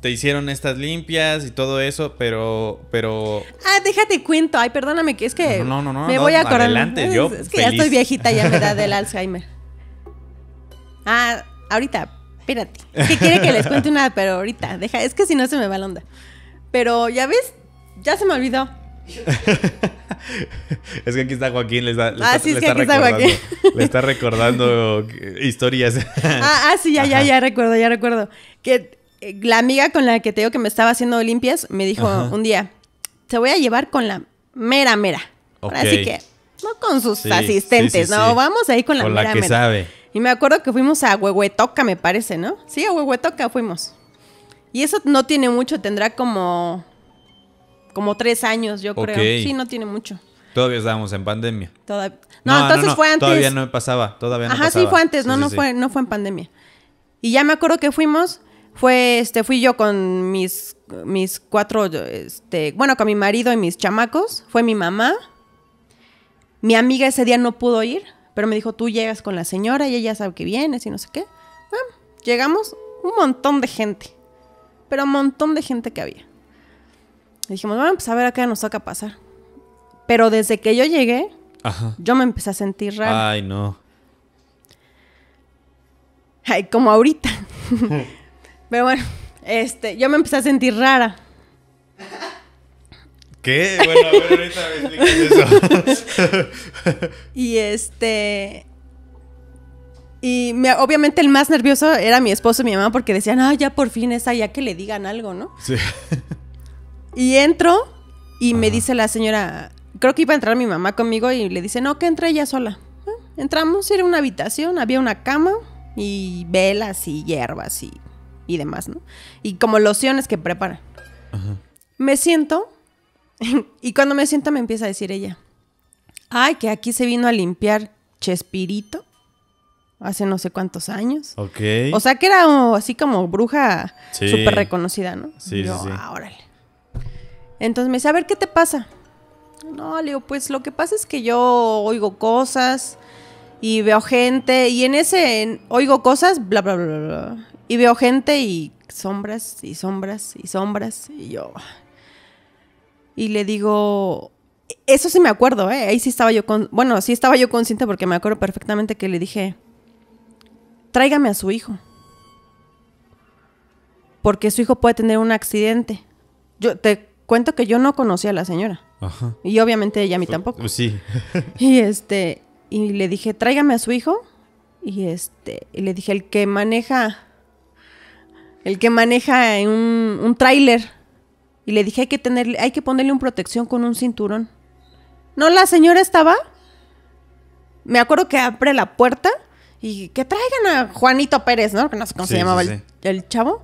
te hicieron estas limpias y todo eso, pero, pero. Ah, déjate cuento. Ay, perdóname, que es que. No, no, no. Me voy a correr Adelante, yo. Es, que ya estoy viejita, ya me da del Alzheimer. Ah, ahorita, Espérate. ¿Qué quiere que les cuente una? Pero ahorita, deja. Es que si no se me va la onda. Pero ya ves, ya se me olvidó. es que aquí está Joaquín, les está, ah, está, sí, aquí Está Joaquín. Le está recordando historias. Ah, ah, sí, ya, ya, ya recuerdo, ya recuerdo. Que eh, la amiga con la que te digo que me estaba haciendo limpias me dijo un día: Te voy a llevar con la mera mera. Así que, no con sus asistentes, no, vamos ahí con la con mera la que mera. sabe. Y me acuerdo que fuimos a Huehuetoca, me parece, ¿no? Sí, a Huehuetoca fuimos. Y eso no tiene mucho, tendrá como. como tres años, yo creo. Sí, no tiene mucho. Todavía estábamos en pandemia. no, entonces fue antes. Todavía no pasaba, todavía no Ajá, sí fue antes, no, no fue, no fue en pandemia. Y ya me acuerdo que fuimos, fue, este, fui yo con mis, mis cuatro, este, bueno, con mi marido y mis chamacos, fue mi mamá. Mi amiga ese día no pudo ir, pero me dijo, tú llegas con la señora y ella sabe que vienes y no sé qué. Bueno, llegamos un montón de gente. Pero un montón de gente que había. dijimos, vamos pues, a ver qué nos toca pasar. Pero desde que yo llegué, yo me empecé a sentir rara. Ay, no. Ay, como ahorita. Pero bueno, este, yo me empecé a sentir rara. ¿Qué? Bueno, ahorita me eso. y este. Y obviamente el más nervioso era mi esposo y mi mamá porque decían, ah, ya por fin esa, ya que le digan algo, ¿no? Sí. Y entro y me dice la señora, creo que iba a entrar mi mamá conmigo y le dice, no, que entre ella sola. Ah, entramos, era una habitación, había una cama y velas y hierbas y, demás, ¿no? Y como lociones que preparan. Me siento y cuando me siento me empieza a decir ella, ay, que aquí se vino a limpiar Chespirito hace no sé cuántos años. Ok. O sea, que era así como bruja súper reconocida, ¿no? Sí, yo, ah, órale. Entonces me dice, a ver, ¿qué te pasa? No, le digo, pues lo que pasa es que yo oigo cosas y veo gente y en ese oigo cosas, bla, bla, bla, bla, y veo gente y sombras y sombras y sombras y yo y le digo, eso sí me acuerdo, ¿eh? Ahí sí estaba yo con, bueno, sí estaba yo consciente porque me acuerdo perfectamente que le dije, tráigame a su hijo. Porque su hijo puede tener un accidente. Yo te cuento que yo no conocía a la señora. Ajá. Y obviamente ella a mí pues, tampoco. Pues sí. y este, y le dije, tráigame a su hijo. Y este, y le dije, el que maneja, el que maneja un, un tráiler y le dije, hay que, tenerle, hay que ponerle un protección con un cinturón. No, la señora estaba. Me acuerdo que abre la puerta y que traigan a Juanito Pérez, ¿no? Que no sé cómo se llamaba El, chavo.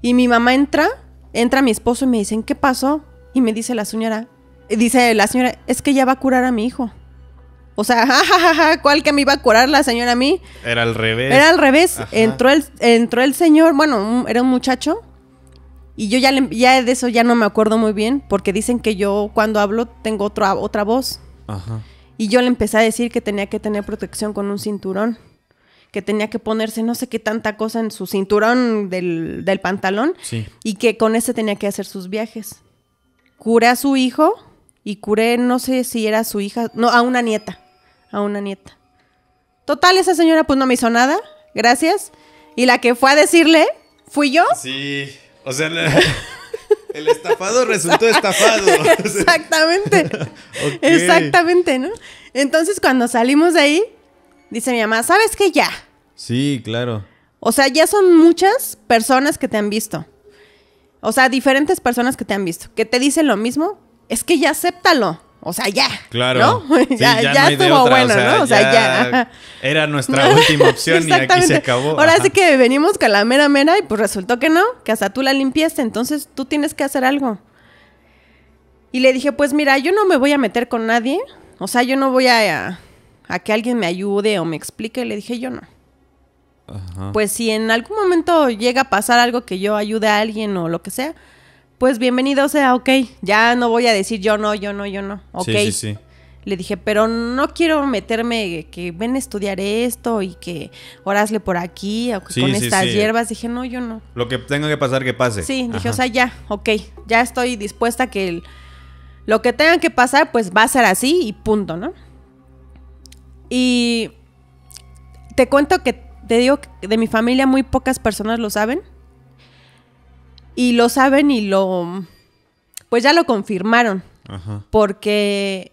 Y mi mamá entra, entra mi esposo y me dicen, ¿qué pasó? Y me dice la señora, dice la señora, es que ya va a curar a mi hijo. O sea, jajaja, ¿cuál que me iba a curar la señora a mí? Era al revés. Era al revés. Entró el, entró el señor, bueno, era un muchacho, y yo ya, le, ya de eso ya no me acuerdo muy bien, porque dicen que yo cuando hablo tengo otra, otra voz. Ajá. Y yo le empecé a decir que tenía que tener protección con un cinturón, que tenía que ponerse no sé qué tanta cosa en su cinturón del, del pantalón, sí. y que con ese tenía que hacer sus viajes. Curé a su hijo y curé, no sé si era su hija, no, a una nieta, a una nieta. Total, esa señora pues no me hizo nada, gracias. Y la que fue a decirle, fui yo. Sí. O sea, el estafado resultó estafado. Exactamente. Exactamente, ¿no? Entonces, cuando salimos de ahí, dice mi mamá, ¿sabes qué? Ya. Sí, claro. O sea, ya son muchas personas que te han visto. O sea, diferentes personas que te han visto, que te dicen lo mismo, es que ya acéptalo. O sea, ya. Claro. ya, estuvo bueno, ¿no? O sea, ya, Era nuestra última opción y aquí se acabó. Ahora sí que venimos con la mera mera y pues resultó que no, que hasta tú la limpiaste, entonces tú tienes que hacer algo. Y le dije, pues mira, yo no me voy a meter con nadie. O sea, yo no voy a, a, que alguien me ayude o me explique. Le dije, yo no. Pues si en algún momento llega a pasar algo que yo ayude a alguien o lo que sea, pues bienvenido sea, ok, ya no voy a decir yo no, yo no, yo no, ok. Sí, sí, sí. Le dije, pero no quiero meterme, que ven a estudiar esto y que orasle por aquí con estas hierbas. Dije, no, yo no. Lo que tenga que pasar, que pase. Sí, dije, o sea, ya, ok, ya estoy dispuesta a que lo que tenga que pasar, pues va a ser así y punto, ¿no? Y te cuento que, te digo, de mi familia muy pocas personas lo saben. Y lo saben y lo... Pues ya lo confirmaron. Porque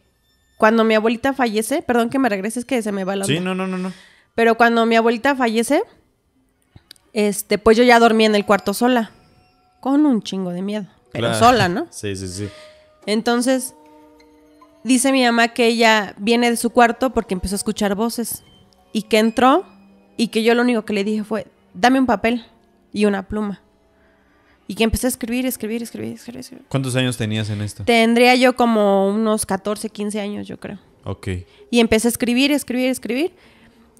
cuando mi abuelita fallece, perdón que me regreses que se me va la... Sí, no, no, no, no. Pero cuando mi abuelita fallece, este, pues yo ya dormí en el cuarto sola. Con un chingo de miedo. Pero sola, ¿no? Sí, sí, sí. Entonces, dice mi mamá que ella viene de su cuarto porque empezó a escuchar voces. Y que entró y que yo lo único que le dije fue, dame un papel y una pluma. Y empecé a escribir, escribir, escribir, escribir, ¿Cuántos años tenías en esto? Tendría yo como unos 14, 15 años, yo creo. Ok. Y empecé a escribir, escribir, escribir.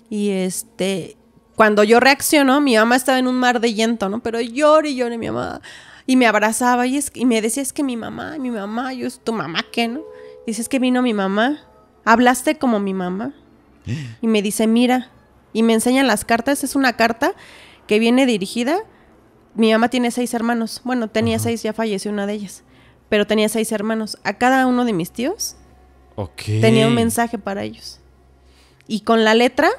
Y este, cuando yo reaccionó, mi mamá estaba en un mar de llanto, ¿no? Pero lloré y lloré mi mamá. Y me abrazaba y, me decía, es que mi mamá, mi mamá, yo, es tu mamá, ¿qué, no? es que vino mi mamá, hablaste como mi mamá. Y me dice, mira, y me enseñan las cartas, es una carta que viene dirigida mi mamá tiene seis hermanos. Bueno, tenía seis, ya falleció una de ellas. Pero tenía seis hermanos. A cada uno de mis tíos tenía un mensaje para ellos. Y con la letra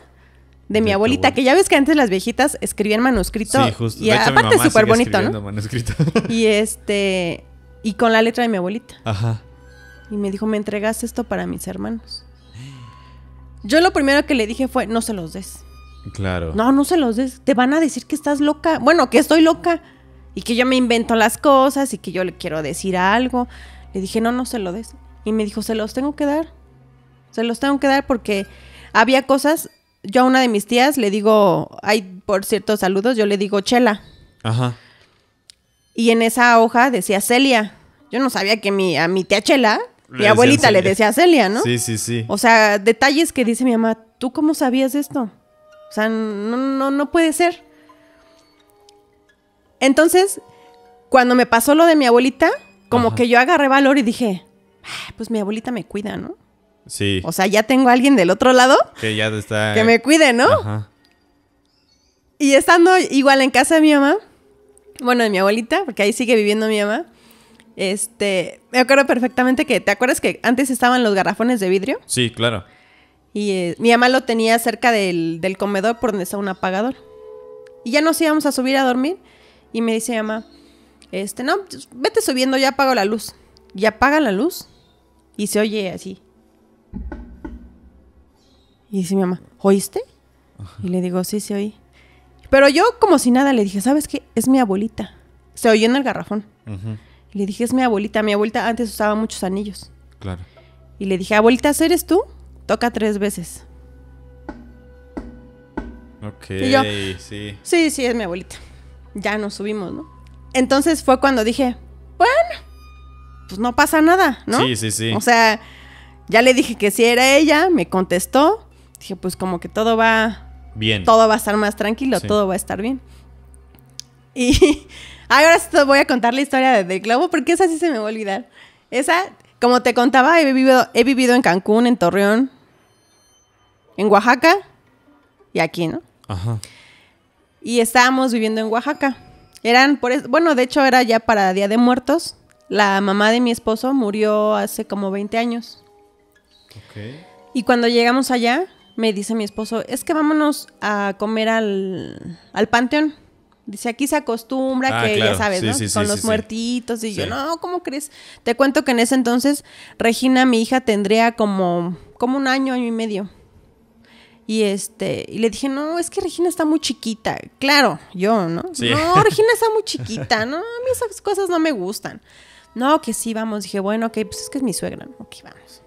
de, mi abuelita, que ya ves que antes las viejitas escribían manuscrito. Y aparte súper bonito, ¿no? Manuscrito. y este. Y con la letra de mi abuelita. Ajá. Y me dijo, me entregaste esto para mis hermanos. Yo lo primero que le dije fue, no se los des. Claro. No, no se los des. Te van a decir que estás loca. Bueno, que estoy loca. Y que yo me invento las cosas y que yo le quiero decir algo. Le dije, no, no se lo des. Y me dijo, se los tengo que dar. Se los tengo que dar porque había cosas. Yo a una de mis tías le digo, hay por ciertos saludos, yo le digo chela. Ajá. Y en esa hoja decía Celia. Yo no sabía que mi, a mi tía Chela, mi abuelita le decía Celia, ¿no? Sí, sí, sí. O sea, detalles que dice mi mamá, ¿tú cómo sabías esto? O sea, no, no, no puede ser. Entonces, cuando me pasó lo de mi abuelita, como que yo agarré valor y dije, pues mi abuelita me cuida, ¿no? Sí. O sea, ya tengo a alguien del otro lado. Que ya está. Que me cuide, ¿no? Ajá. Y estando igual en casa de mi mamá, bueno, de mi abuelita, porque ahí sigue viviendo mi mamá. Este, me acuerdo perfectamente que, ¿te acuerdas que antes estaban los garrafones de vidrio? Sí, claro. Y eh, mi mamá lo tenía cerca del, comedor por donde está un apagador. Y ya nos íbamos a subir a dormir. Y me dice mi mamá, este, no, pues, vete subiendo, ya apago la luz. Y apaga la luz. Y se oye así. Y dice mi mamá, ¿oíste? Y le digo, sí, sí oí. Pero yo como si nada le dije, ¿sabes qué? Es mi abuelita. Se oyó en el garrafón. Y Le dije, es mi abuelita. Mi abuelita antes usaba muchos anillos. Claro. Y le dije, abuelita, ¿eres tú? toca tres veces. Ok, sí. Sí, sí, es mi abuelita. Ya nos subimos, ¿no? Entonces fue cuando dije, bueno, pues no pasa nada, ¿no? Sí, sí, sí. O sea, ya le dije que sí era ella, me contestó. Dije, pues como que todo va... Bien. Todo va a estar más tranquilo, todo va a estar bien. Y ahora te voy a contar la historia del globo porque esa sí se me va a olvidar. Esa, como te contaba, he vivido, he vivido en Cancún, en Torreón, en Oaxaca y aquí, ¿no? Ajá. Y estábamos viviendo en Oaxaca. Eran por bueno, de hecho era ya para Día de Muertos. La mamá de mi esposo murió hace como 20 años. Ok. Y cuando llegamos allá, me dice mi esposo, es que vámonos a comer al, al panteón. Dice, aquí se acostumbra ah, que, ya sabes, Con los muertitos. Y yo, no, ¿cómo crees? Te cuento que en ese entonces, Regina, mi hija, tendría como, como un año, año y medio. Y este, y le dije, no, es que Regina está muy chiquita. Claro, yo, ¿no? No, Regina está muy chiquita, no, a mí esas cosas no me gustan. No, que sí, vamos. Dije, bueno, ok, pues es que es mi suegra, Ok, vamos.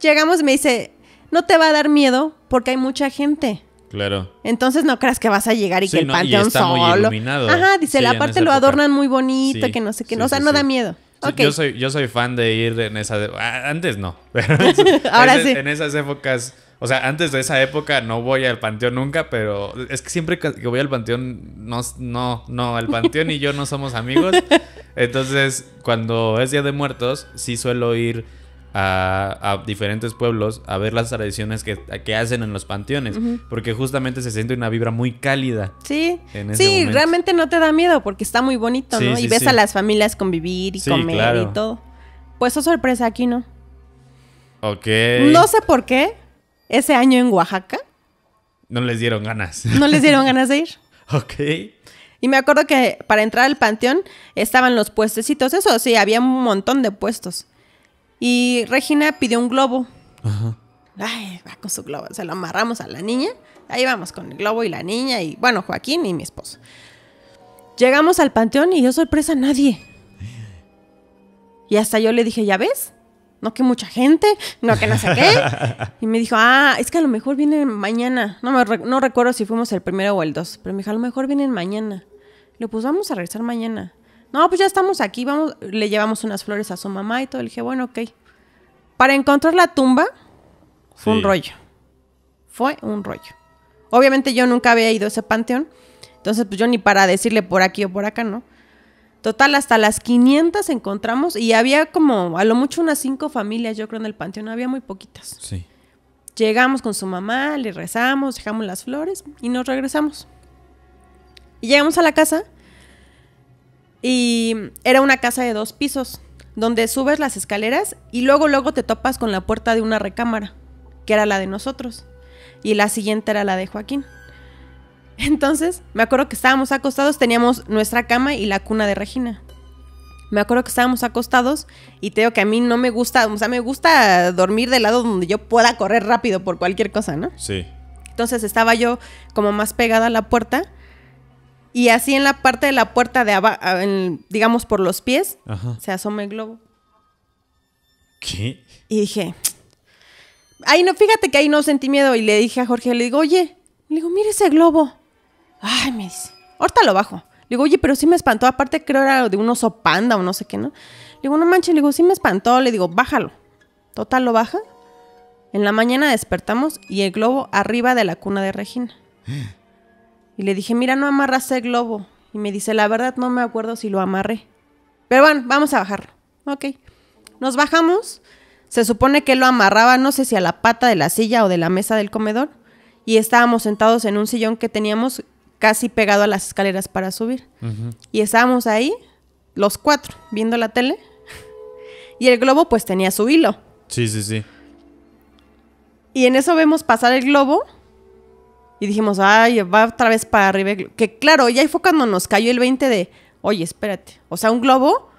Llegamos y me dice, no te va a dar miedo porque hay mucha gente. Claro. Entonces no creas que vas a llegar y que el panteón solo. Ajá, dice, la parte lo adornan muy bonito, que no sé qué, no, o sea, no da miedo. Yo, soy, yo soy fan de ir en esa... Ah, antes no, pero ahora sí. En esas épocas o sea, antes de esa época no voy al panteón nunca, pero es que siempre que voy al panteón, no, no, no, el panteón y yo no somos amigos. Entonces, cuando es Día de Muertos, sí suelo ir a, diferentes pueblos a ver las tradiciones que, hacen en los panteones, porque justamente se siente una vibra muy cálida. Sí, sí, realmente no te da miedo porque está muy bonito, ¿no? y ves a las familias convivir y comer y todo. Pues, oh, sorpresa, aquí no. Ok. No sé por qué, ese año en Oaxaca. No les dieron ganas. No les dieron ganas de ir. ok. Y me acuerdo que para entrar al panteón estaban los puestecitos, eso sí, había un montón de puestos. Y Regina pidió un globo. Ajá. Ay, va con su globo. Se lo amarramos a la niña. Ahí vamos con el globo y la niña y, bueno, Joaquín y mi esposo. Llegamos al panteón y yo sorpresa a nadie. Y hasta yo le dije, ¿ya ves? no que mucha gente, no que no sé qué. y me dijo, ah, es que a lo mejor vienen mañana. No, me no recuerdo si fuimos el primero o el dos, pero me dijo, a lo mejor vienen mañana. Le pues vamos a regresar mañana. No, pues ya estamos aquí, vamos, le llevamos unas flores a su mamá y todo. Le dije, bueno, ok. Para encontrar la tumba fue un rollo. Fue un rollo. Obviamente yo nunca había ido a ese panteón, entonces pues yo ni para decirle por aquí o por acá, ¿no? Total, hasta las 500 encontramos y había como a lo mucho unas cinco familias, yo creo, en el panteón, había muy poquitas. Sí. Llegamos con su mamá, le rezamos, dejamos las flores y nos regresamos. Y llegamos a la casa y era una casa de dos pisos, donde subes las escaleras y luego, luego te topas con la puerta de una recámara, que era la de nosotros, y la siguiente era la de Joaquín. Entonces, me acuerdo que estábamos acostados, teníamos nuestra cama y la cuna de Regina. Me acuerdo que estábamos acostados y te digo que a mí no me gusta, o sea, me gusta dormir del lado donde yo pueda correr rápido por cualquier cosa, ¿no? Sí. Entonces estaba yo como más pegada a la puerta y así en la parte de la puerta de abajo, digamos por los pies, se asoma el globo. ¿Qué? Y dije, ahí no, fíjate que ahí no sentí miedo y le dije a Jorge, le digo, oye, le digo, mire ese globo. Ay, me dice, ahorita lo bajo. Le digo, oye, pero sí me espantó. Aparte, creo era de un oso panda o no sé qué, ¿no? Le digo, no manches, le digo, sí me espantó. Le digo, bájalo. Total, lo baja. En la mañana despertamos y el globo arriba de la cuna de Regina. Y le dije, mira, no amarras el globo. Y me dice, la verdad no me acuerdo si lo amarré. Pero bueno, vamos a bajarlo. Ok. Nos bajamos. Se supone que lo amarraba, no sé si a la pata de la silla o de la mesa del comedor. Y estábamos sentados en un sillón que teníamos casi pegado a las escaleras para subir. Y estábamos ahí, los cuatro, viendo la tele. Y el globo pues tenía su hilo. Sí, sí, sí. Y en eso vemos pasar el globo. Y dijimos, ay, va otra vez para arriba. Que claro, ya fue cuando nos cayó el 20 de, oye, espérate. O sea, un globo,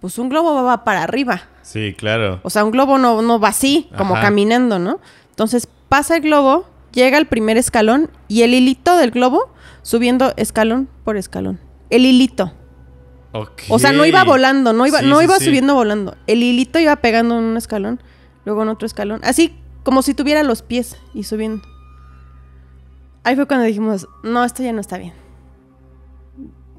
pues un globo va para arriba. Sí, claro. O sea, un globo no, no va así, como caminando, ¿no? Entonces pasa el globo, llega al primer escalón y el hilito del globo subiendo escalón por escalón. El hilito. O sea, no iba volando, no iba, no iba subiendo volando. El hilito iba pegando en un escalón, luego en otro escalón. Así como si tuviera los pies y subiendo. Ahí fue cuando dijimos, no, esto ya no está bien.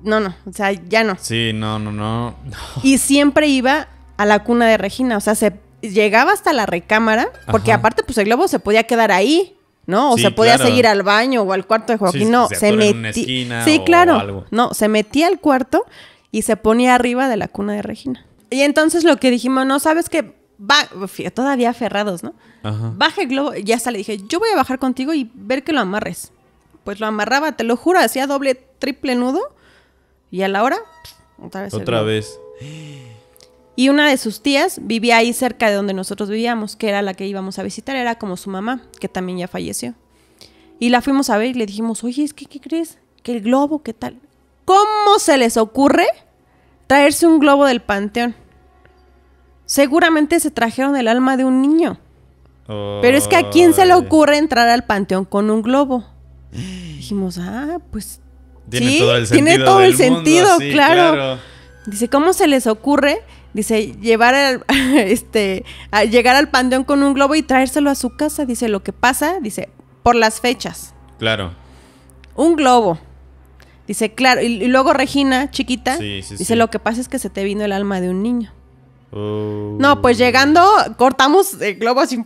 No, no, o sea, ya no. Sí, no, no, no. y siempre iba a la cuna de Regina, o sea, se llegaba hasta la recámara, porque aparte, pues el globo se podía quedar ahí. ¿no? O se podía seguir al baño o al cuarto de Joaquín. no, se, metía. Sí, claro. No, se metía al cuarto y se ponía arriba de la cuna de Regina. Y entonces lo que dijimos, no sabes que todavía aferrados, ¿no? baje el globo, ya hasta le dije, yo voy a bajar contigo y ver que lo amarres. Pues lo amarraba, te lo juro, hacía doble, triple nudo y a la hora, otra vez. Otra vez. Y una de sus tías vivía ahí cerca de donde nosotros vivíamos, que era la que íbamos a visitar, era como su mamá, que también ya falleció. Y la fuimos a ver y le dijimos, oye, es que, ¿qué crees? Que el globo, ¿qué tal? ¿Cómo se les ocurre traerse un globo del panteón? Seguramente se trajeron el alma de un niño. Pero es que a quién se le ocurre entrar al panteón con un globo. Dijimos, ah, pues. Tiene todo el sentido. Tiene todo el sentido, claro. Dice, ¿cómo se les ocurre Dice, llevar al, este, a llegar al panteón con un globo y traérselo a su casa. Dice, lo que pasa, dice, por las fechas. Claro. Un globo. Dice, claro. Y, luego Regina, chiquita, dice, lo que pasa es que se te vino el alma de un niño. Oh. No, pues llegando, cortamos el globo así,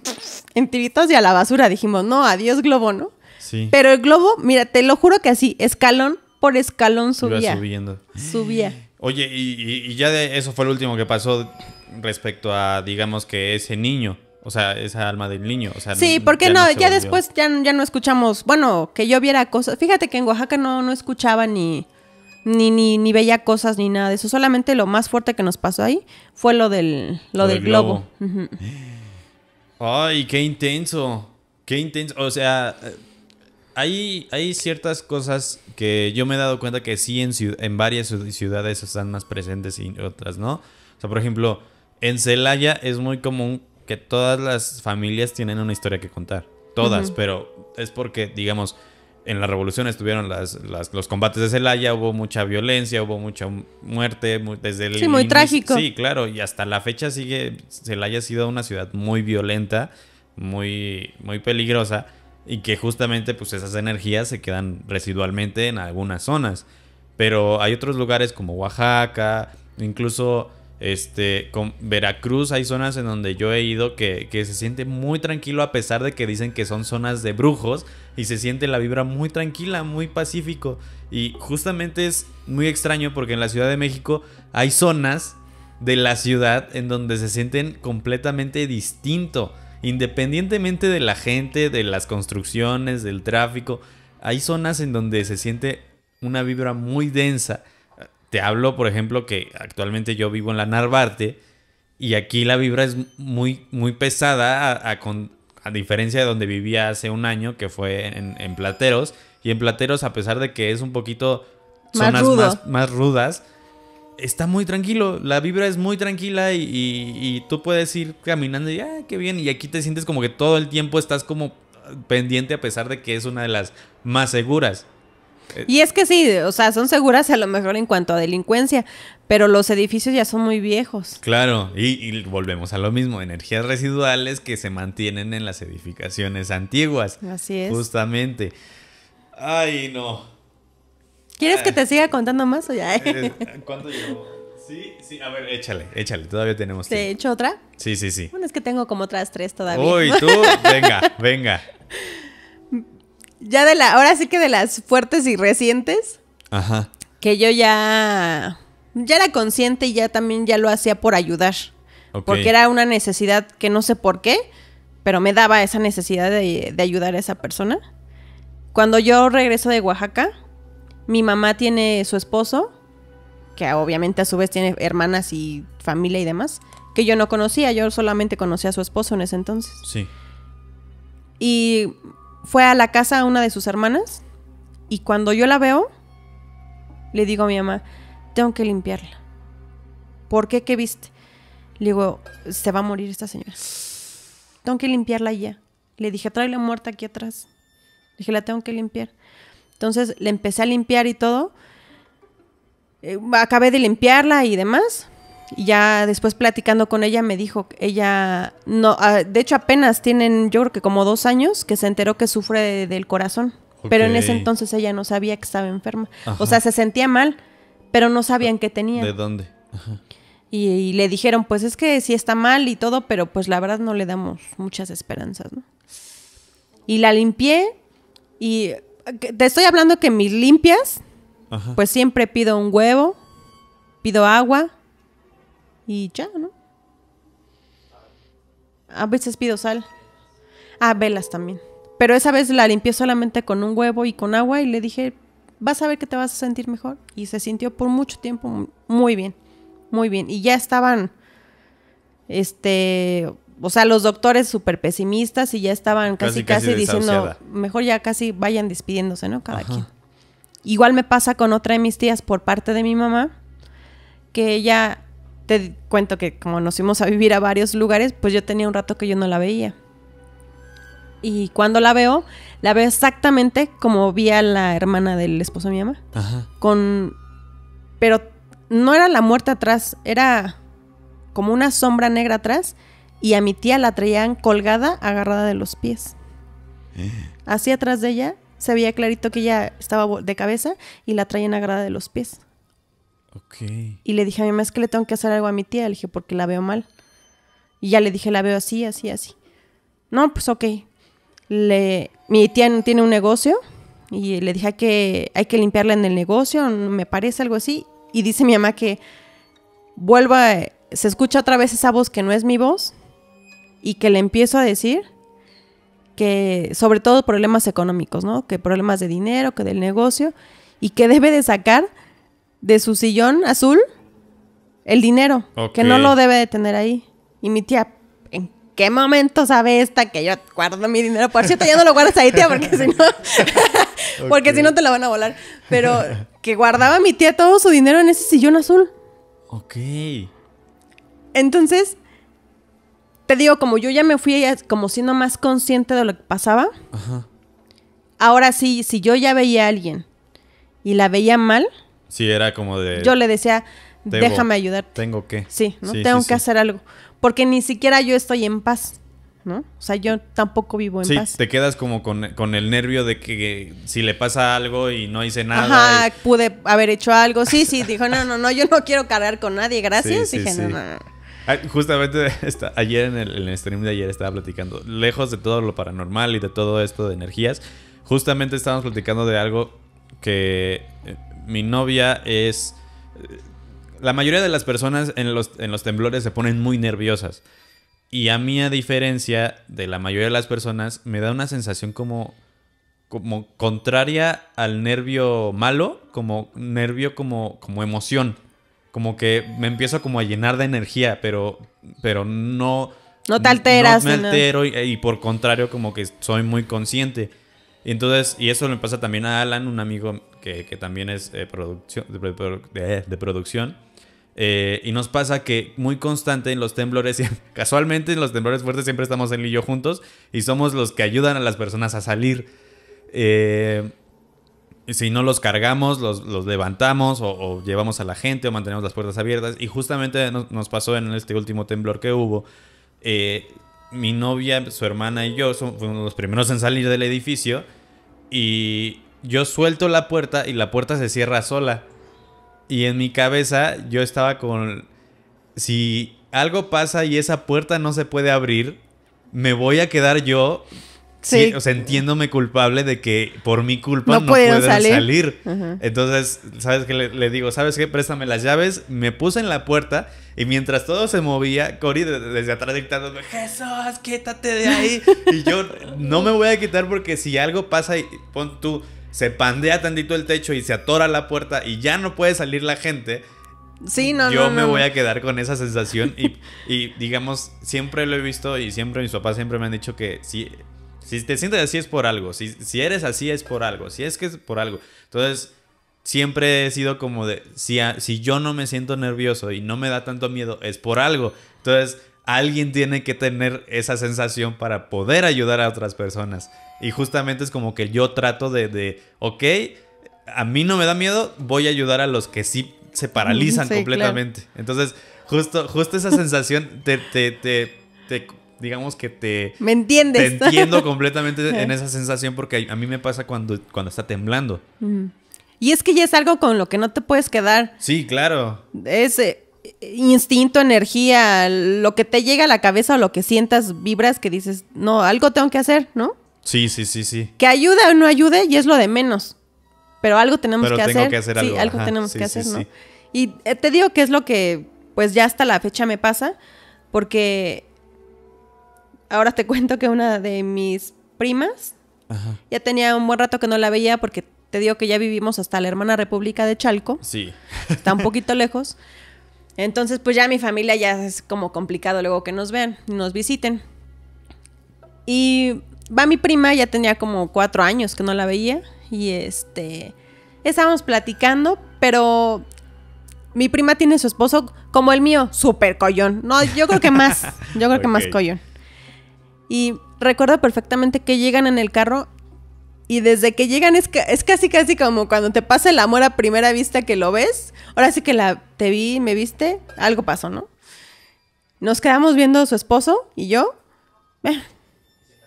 en tiritos y a la basura. Dijimos, no, adiós globo, ¿no? Sí. Pero el globo, mira, te lo juro que así, escalón por escalón subía. subiendo. Subía. Oye, y, ya de eso fue lo último que pasó respecto a, digamos, que ese niño, o sea, esa alma del niño. O sí, porque no, ya después ya, ya, no escuchamos, bueno, que yo viera cosas. Fíjate que en Oaxaca no, no escuchaba ni, ni, ni, veía cosas ni nada de eso. Solamente lo más fuerte que nos pasó ahí fue lo del, lo, del, globo. Ay, qué intenso, qué intenso. O sea, hay, ciertas cosas que yo me he dado cuenta que sí en, en varias ciudades están más presentes y otras, ¿no? O sea, por ejemplo, en Celaya es muy común que todas las familias tienen una historia que contar. Todas, pero es porque, digamos, en la revolución estuvieron los combates de Celaya, hubo mucha violencia, hubo mucha muerte, desde Sí, muy trágico. Sí, claro, y hasta la fecha sigue, Celaya ha sido una ciudad muy violenta, muy, muy peligrosa y que justamente pues esas energías se quedan residualmente en algunas zonas. Pero hay otros lugares como Oaxaca, incluso este, con Veracruz hay zonas en donde yo he ido que, que, se siente muy tranquilo a pesar de que dicen que son zonas de brujos y se siente la vibra muy tranquila, muy pacífico. Y justamente es muy extraño porque en la Ciudad de México hay zonas de la ciudad en donde se sienten completamente distinto. Independientemente de la gente, de las construcciones, del tráfico, hay zonas en donde se siente una vibra muy densa. Te hablo, por ejemplo, que actualmente yo vivo en la Narvarte y aquí la vibra es muy, muy pesada a, diferencia de donde vivía hace un año, que fue en, Plateros. Y en Plateros, a pesar de que es un poquito zonas más rudas, está muy tranquilo, la vibra es muy tranquila y, tú puedes ir caminando y, ah, qué bien, y aquí te sientes como que todo el tiempo estás como pendiente a pesar de que es una de las más seguras. Y es que sí, o sea, son seguras a lo mejor en cuanto a delincuencia, pero los edificios ya son muy viejos. Claro, y, y volvemos a lo mismo, energías residuales que se mantienen en las edificaciones antiguas. Así es. Justamente. Ay, no. ¿Quieres que eh. te siga contando más o ya? Eh, ¿Cuánto llevo? Sí, sí, a ver, échale, échale, todavía tenemos tiempo. ¿Te echo otra? Sí, sí, sí. Bueno, es que tengo como otras tres todavía. Uy, tú, venga, venga. Ya de la, ahora sí que de las fuertes y recientes. Ajá. Que yo ya, ya era consciente y ya también ya lo hacía por ayudar. Porque era una necesidad que no sé por qué, pero me daba esa necesidad de ayudar a esa persona. Cuando yo regreso de Oaxaca, mi mamá tiene su esposo, que obviamente a su vez tiene hermanas y familia y demás, que yo no conocía, yo solamente conocía a su esposo en ese entonces. Sí. Y fue a la casa a una de sus hermanas y cuando yo la veo, le digo a mi mamá, tengo que limpiarla. ¿Por qué? ¿Qué viste? Le digo, se va a morir esta señora. Tengo que limpiarla ya. Le dije, tráela muerta aquí atrás. Le dije, la tengo que limpiar. Entonces le empecé a limpiar y todo. Eh, acabé de limpiarla y demás. Y ya después platicando con ella me dijo, ella, no, ah, de hecho apenas tienen, yo creo que como dos años, que se enteró que sufre del corazón. Pero en ese entonces ella no sabía que estaba enferma. O sea, se sentía mal, pero no sabían qué tenía. ¿De dónde? Y, le dijeron, pues es que sí está mal y todo, pero pues la verdad no le damos muchas esperanzas, ¿no? Y la limpié y te estoy hablando que mis limpias, pues siempre pido un huevo, pido agua y ya, ¿no? A veces pido sal. Ah, velas también. Pero esa vez la limpié solamente con un huevo y con agua y le dije, vas a ver que te vas a sentir mejor. Y se sintió por mucho tiempo muy bien, muy bien. Y ya estaban, este, o sea, los doctores súper pesimistas y ya estaban casi, casi, diciendo, mejor ya casi vayan despidiéndose, ¿no? Cada quien. Igual me pasa con otra de mis tías por parte de mi mamá, que ella, te cuento que como nos fuimos a vivir a varios lugares, pues yo tenía un rato que yo no la veía. Y cuando la veo, la veo exactamente como vi a la hermana del esposo de mi mamá. Ajá. Con. Pero no era la muerte atrás, era como una sombra negra atrás y a mi tía la traían colgada, agarrada de los pies. Eh. Así atrás de ella se veía clarito que ella estaba de cabeza y la traían agarrada de los pies. Y le dije a mi mamá, es que le tengo que hacer algo a mi tía. Le dije, porque la veo mal. Y ya le dije, la veo así, así, así. No, pues ok. Le... Mi tía tiene un negocio y le dije que hay que limpiarla en el negocio, me parece algo así. Y dice mi mamá que vuelva, se escucha otra vez esa voz que no es mi voz y que le empiezo a decir que sobre todo problemas económicos, ¿no? Que problemas de dinero, que del negocio y que debe de sacar de su sillón azul el dinero, que no lo debe de tener ahí. Y mi tía, ¿en qué momento sabe esta que yo guardo mi dinero? Por cierto, ya no lo guardas ahí, tía, porque si no porque si no te la van a volar. Pero que guardaba mi tía todo su dinero en ese sillón azul. Ok. Entonces, te digo, como yo ya me fui como siendo más consciente de lo que pasaba, Ajá. ahora sí, si yo ya veía a alguien y la veía mal, sí, era como de... Yo le decía, déjame ayudar. Tengo que. Sí, ¿no? tengo que hacer algo. Porque ni siquiera yo estoy en paz. ¿no? O sea, yo tampoco vivo en sí, paz. Te quedas como con, el nervio de que, si le pasa algo y no hice nada. Ajá, pude haber hecho algo. Sí, sí, dijo, no, no, no, yo no quiero cargar con nadie, gracias. Dije, no, no. Justamente ayer en el, stream de ayer estaba platicando, lejos de todo lo paranormal y de todo esto de energías, justamente estábamos platicando de algo que eh, mi novia es... Eh, la mayoría de las personas en los, en los temblores se ponen muy nerviosas. Y a mí, a diferencia de la mayoría de las personas, me da una sensación como como contraria al nervio malo, como nervio como, como emoción como que me empiezo como a llenar de energía, pero, pero no... No te alteras. No me altero y, por contrario como que soy muy consciente. Entonces, y eso le pasa también a Alan, un amigo que, también es eh, producción, de, producción. Eh, y nos pasa que muy constante en los temblores, casualmente en los temblores fuertes siempre estamos en y juntos y somos los que ayudan a las personas a salir. Eh, si no los cargamos, los, levantamos o, llevamos a la gente o mantenemos las puertas abiertas. Y justamente nos, pasó en este último temblor que hubo. Eh, mi novia, su hermana y yo fuimos los primeros en salir del edificio. Y yo suelto la puerta y la puerta se cierra sola. Y en mi cabeza yo estaba con... Si algo pasa y esa puerta no se puede abrir, me voy a quedar yo Sí. O sea, entiéndome culpable de que por mi culpa no, puedo salir. Entonces, ¿sabes qué? Le, digo, ¿sabes qué? Préstame las llaves. Me puse en la puerta y mientras todo se movía, Cori desde atrás dictándome, Jesús, quítate de ahí. y yo no me voy a quitar porque si algo pasa y tú, se pandea tantito el techo y se atora la puerta y ya no puede salir la gente. Sí, no, Yo me voy a quedar con esa sensación y, digamos, siempre lo he visto y siempre mis papás siempre me han dicho que sí, si te sientes así es por algo. Si, si eres así es por algo. Si es que es por algo. Entonces, siempre he sido como de, si, si yo no me siento nervioso y no me da tanto miedo, es por algo. Entonces, alguien tiene que tener esa sensación para poder ayudar a otras personas. Y justamente es como que yo trato de, de ok, a mí no me da miedo, voy a ayudar a los que sí se paralizan completamente. Entonces, justo, justo esa sensación te digamos que te... Me entiendes. Te entiendo completamente en esa sensación porque a mí me pasa cuando, cuando está temblando. Y es que ya es algo con lo que no te puedes quedar. Sí, claro. Es eh, instinto, energía, lo que te llega a la cabeza o lo que sientas, vibras que dices, no, algo tengo que hacer, ¿no? Sí, sí, sí, sí. Que ayude o no ayude, y es lo de menos. Pero algo tenemos que hacer. que hacer algo. algo tenemos que hacer, ¿no? Y eh, te digo que es lo que, pues ya hasta la fecha me pasa, porque ahora te cuento que una de mis primas, ya tenía un buen rato que no la veía porque te digo que ya vivimos hasta la hermana República de Chalco. Sí. Está un poquito lejos. Entonces, pues ya mi familia ya es como complicado luego que nos vean, nos visiten. Y va mi prima, ya tenía como cuatro años que no la veía. Y este, estábamos platicando, pero mi prima tiene su esposo como el mío, súper collón. No, yo creo que más, yo creo que más collón. Y recuerdo perfectamente que llegan en el carro y desde que llegan es, es casi casi como cuando te pasa el amor a primera vista que lo ves. Ahora sí que la te vi, me viste, algo pasó, ¿no? Nos quedamos viendo su esposo y yo.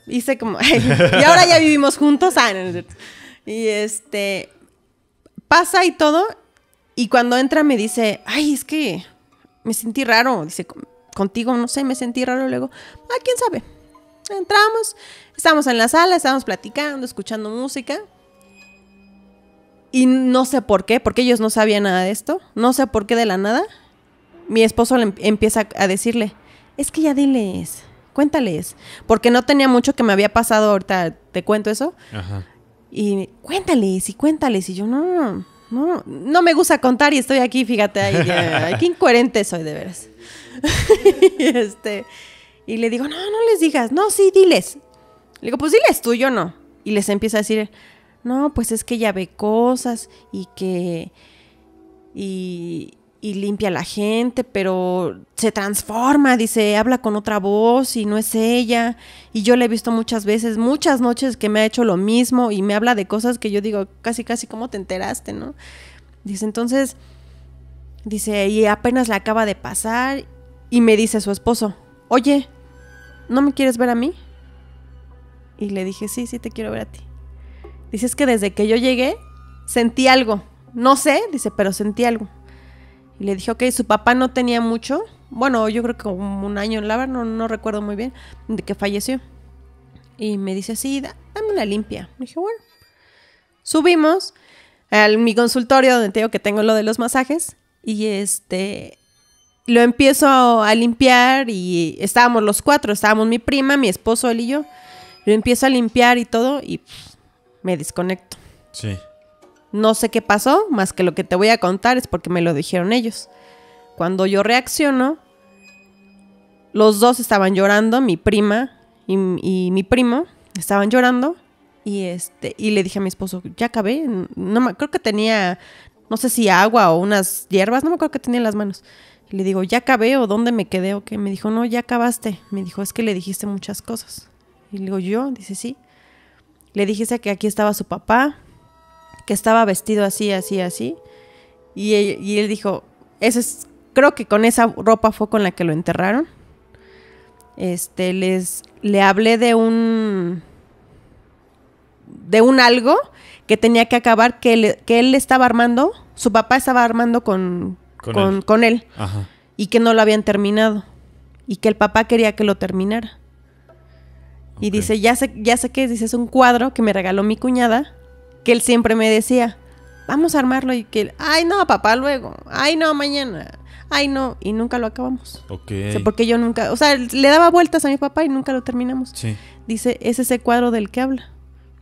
hice como y ahora ya vivimos juntos. Ah, y este pasa y todo y cuando entra me dice, "Ay, es que me sentí raro." Dice, "Contigo no sé, me sentí raro." Luego, "Ah, quién sabe." entramos, estamos en la sala, estamos platicando, escuchando música. Y no sé por qué, porque ellos no sabían nada de esto, no sé por qué de la nada, mi esposo em-, empieza a decirle, es que ya diles, cuéntales, porque no tenía mucho que me había pasado ahorita, te cuento eso. Y cuéntales y cuéntales, y yo no, no, no me gusta contar y estoy aquí, fíjate, qué incoherente soy de veras. este, y le digo, no, no les digas, no, sí, diles. Le digo, pues diles tú, yo no. Y les empieza a decir, no, pues es que ella ve cosas y que... Y, limpia la gente, pero se transforma, dice, habla con otra voz y no es ella. Y yo le he visto muchas veces, muchas noches que me ha hecho lo mismo y me habla de cosas que yo digo, casi, casi, ¿cómo te enteraste, no? Dice, entonces, dice, y apenas la acaba de pasar y me dice su esposo, oye, ¿no me quieres ver a mí? Y le dije, sí, sí, te quiero ver a ti. Dice, es que desde que yo llegué, sentí algo. No sé, dice, pero sentí algo. Y le dije, ok, su papá no tenía mucho. Bueno, yo creo que como un año en la no, no recuerdo muy bien, de que falleció. Y me dice, sí, dame una limpia. Me dije, bueno. Subimos a mi consultorio donde tengo que tengo lo de los masajes. Y este, lo empiezo a limpiar y estábamos los cuatro, estábamos mi prima, mi esposo, él y yo. Lo empiezo a limpiar y todo y me desconecto. Sí. No sé qué pasó, más que lo que te voy a contar es porque me lo dijeron ellos. Cuando yo reacciono, los dos estaban llorando, mi prima y, mi primo estaban llorando. Y, este, y le dije a mi esposo, ya acabé. No, creo que tenía, no sé si agua o unas hierbas, no me acuerdo que tenía en las manos le digo, ¿ya acabé o dónde me quedé o qué? Me dijo, no, ya acabaste. Me dijo, es que le dijiste muchas cosas. Y le digo, ¿yo? Dice, sí. Le dijiste que aquí estaba su papá, que estaba vestido así, así, así. Y él, dijo, ese es, creo que con esa ropa fue con la que lo enterraron. Este, les, le hablé de un, de un algo que tenía que acabar, que, le, que él estaba armando, su papá estaba armando con, con, él, y que no lo habían terminado y que el papá quería que lo terminara. Y dice, ya sé, ya sé que dice, es un cuadro que me regaló mi cuñada, que él siempre me decía, vamos a armarlo y que, ay no, papá, luego, ay no, mañana, ay no, y nunca lo acabamos. porque yo nunca, o sea, le daba vueltas a mi papá y nunca lo terminamos. Dice, es ese cuadro del que habla,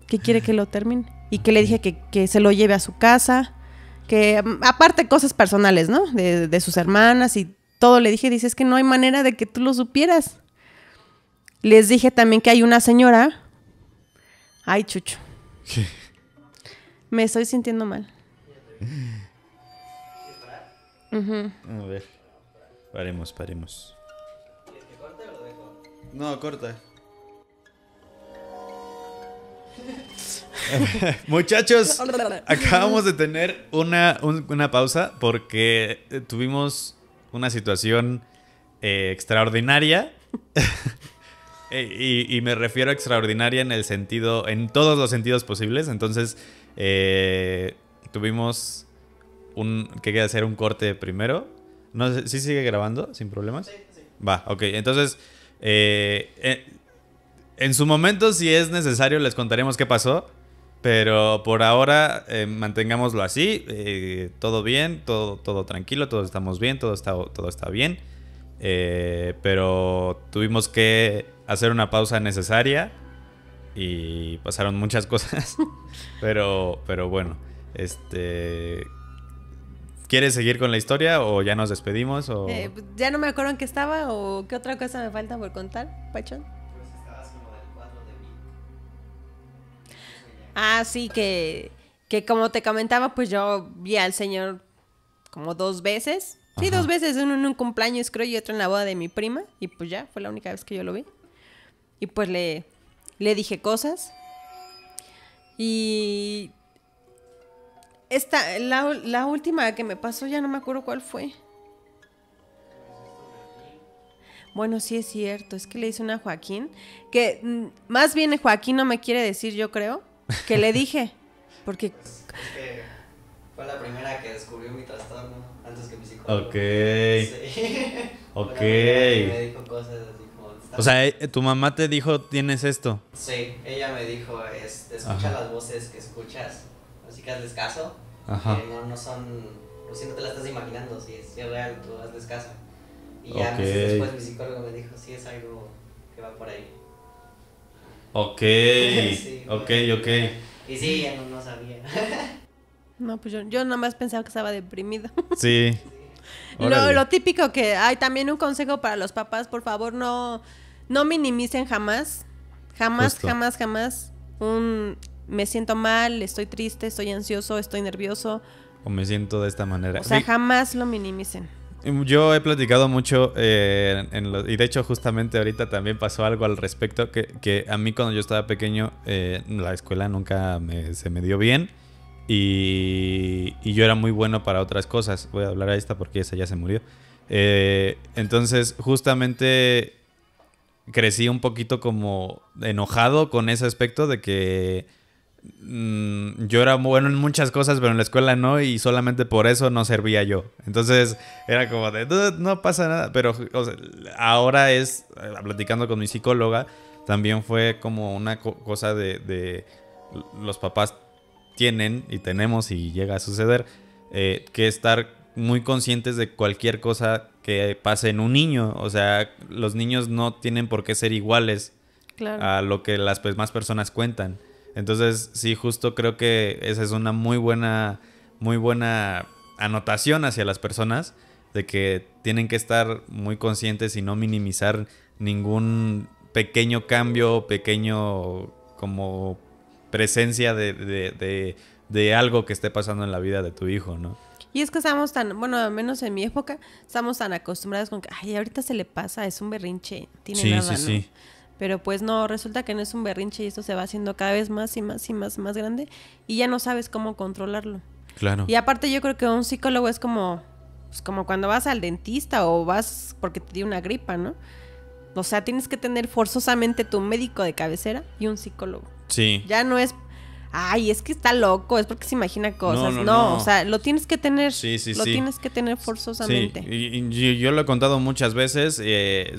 que quiere ah. que lo termine. Y que le dije que, que se lo lleve a su casa, que mm, aparte cosas personales, ¿no? De, sus hermanas y todo, le dije, dice, es que no hay manera de que tú lo supieras. Les dije también que hay una señora. Ay, Chucho. Me estoy sintiendo mal. A ver. Paremos, paremos. lo dejo? No, corta. Muchachos, acabamos de tener una, pausa porque eh, tuvimos una situación eh, extraordinaria. Eh, y, me refiero a extraordinaria en el sentido, en todos los sentidos posibles. Entonces, tuvimos un, que hacer un corte primero. No ¿sí sigue grabando sin problemas? Sí, sí. Va, ok. Entonces, en su momento, si es necesario, les contaremos qué pasó. Pero por ahora eh, mantengámoslo así, eh, todo bien, todo, todo tranquilo, todos estamos bien, todo está, todo está bien. Eh, pero tuvimos que hacer una pausa necesaria y pasaron muchas cosas. pero, pero bueno, este... ¿Quieres seguir con la historia o ya nos despedimos? O... ya no me acuerdo en qué estaba o qué otra cosa me falta por contar, Pachón. Ah, sí, que, como te comentaba, pues yo vi al señor como dos veces. Sí, dos veces, uno en un cumpleaños creo y otro en la boda de mi prima. Y pues ya, fue la única vez que yo lo vi. Y pues le, le dije cosas. Y esta, la, la última que me pasó, ya no me acuerdo cuál fue. Bueno, sí es cierto, es que le hice una a Joaquín, que mm, más bien Joaquín no me quiere decir, yo creo, que le dije? Porque... fue la primera que descubrió mi trastorno antes que mi psicólogo. Ok. Me dijo cosas así como... O sea, eh, tu mamá te dijo, tienes esto. Sí, ella me dijo, es, escucha las voces que escuchas, así que hazles caso. Ajá. no, no son... O si no te las estás imaginando, si es, real, tú hazles caso. Y ya después mi psicólogo me dijo, sí, es algo que va por ahí. Ok, ok, ok. Y sí, ya no, sabía. no, pues yo, yo nomás pensaba que estaba deprimido. sí. Lo, típico que hay también un consejo para los papás, por favor, no, no minimicen jamás, jamás, jamás, jamás un me siento mal, estoy triste, estoy ansioso, estoy nervioso. O me siento de esta manera. O sea, jamás lo minimicen. Yo he platicado mucho, eh, y de hecho justamente ahorita también pasó algo al respecto, que, a mí cuando yo estaba pequeño, eh, la escuela nunca se me dio bien y, yo era muy bueno para otras cosas. Voy a hablar a esta porque esa ya se murió. Eh, entonces justamente crecí un poquito como enojado con ese aspecto de que Mm, yo era bueno en muchas cosas, pero en la escuela no, y solamente por eso no servía yo. Entonces era como de, no, pasa nada, pero ahora es, eh, platicando con mi psicóloga, también fue como una cosa de, los papás tienen y tenemos y llega a suceder, eh, que estar muy conscientes de cualquier cosa que pase en un niño. O sea, los niños no tienen por qué ser iguales a lo que las más personas cuentan. Entonces, sí, justo creo que esa es una muy buena, muy buena anotación hacia las personas de que tienen que estar muy conscientes y no minimizar ningún pequeño cambio, pequeño como presencia de, de, de, algo que esté pasando en la vida de tu hijo, ¿no? Y es que estamos tan, bueno, al menos en mi época, estamos tan acostumbrados con que, ay, ahorita se le pasa, es un berrinche, tiene nada, sí, ¿no? sí. Pero pues no, resulta que no es un berrinche y esto se va haciendo cada vez más y más y más más grande y ya no sabes cómo controlarlo. Claro. Y aparte yo creo que un psicólogo es como pues, como cuando vas al dentista o vas porque te dio una gripa, ¿no? O sea, tienes que tener forzosamente tu médico de cabecera y un psicólogo. Sí. Ya no es ay, es que está loco, es porque se imagina cosas. No, o sea, lo tienes que tener. Sí, sí, lo tienes que tener forzosamente. Y, yo lo he contado muchas veces. Eh,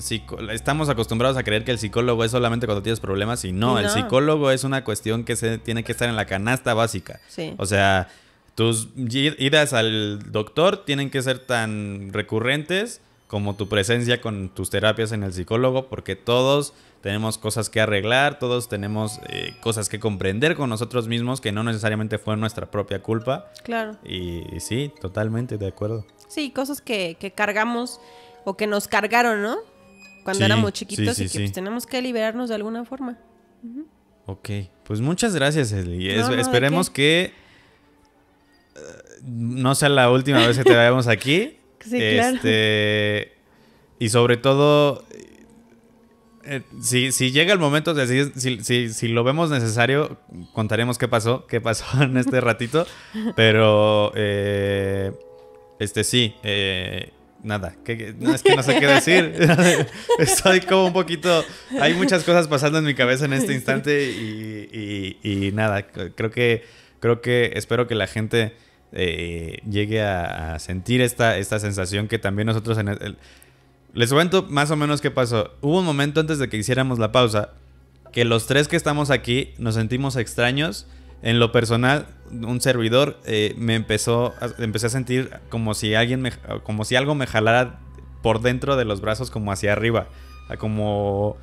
estamos acostumbrados a creer que el psicólogo es solamente cuando tienes problemas y no, el psicólogo es una cuestión que se tiene que estar en la canasta básica. Sí. O sea, tus idas al doctor tienen que ser tan recurrentes como tu presencia con tus terapias en el psicólogo, porque todos tenemos cosas que arreglar, todos tenemos eh, cosas que comprender con nosotros mismos que no necesariamente fue nuestra propia culpa. Claro. Y, sí, totalmente de acuerdo. Sí, cosas que, cargamos o que nos cargaron, ¿no? Cuando éramos chiquitos y que pues, tenemos que liberarnos de alguna forma. Ok, pues muchas gracias, Eli. esperemos que... Eh, no sea la última vez que te veamos aquí este, Y sobre todo, eh, si, llega el momento, si, si, si, lo vemos necesario, contaremos qué pasó, qué pasó en este ratito. pero, eh, este sí, eh, nada, es que no sé qué decir. Estoy como un poquito. Hay muchas cosas pasando en mi cabeza en este instante y, nada, creo que, creo que espero que la gente eh, llegue a, sentir esta, esta sensación que también nosotros en el, Les cuento más o menos qué pasó. Hubo un momento antes de que hiciéramos la pausa que los tres que estamos aquí nos sentimos extraños. En lo personal, un servidor eh, me empezó a, empecé a sentir como si alguien me, como si algo me jalara por dentro de los brazos como hacia arriba, como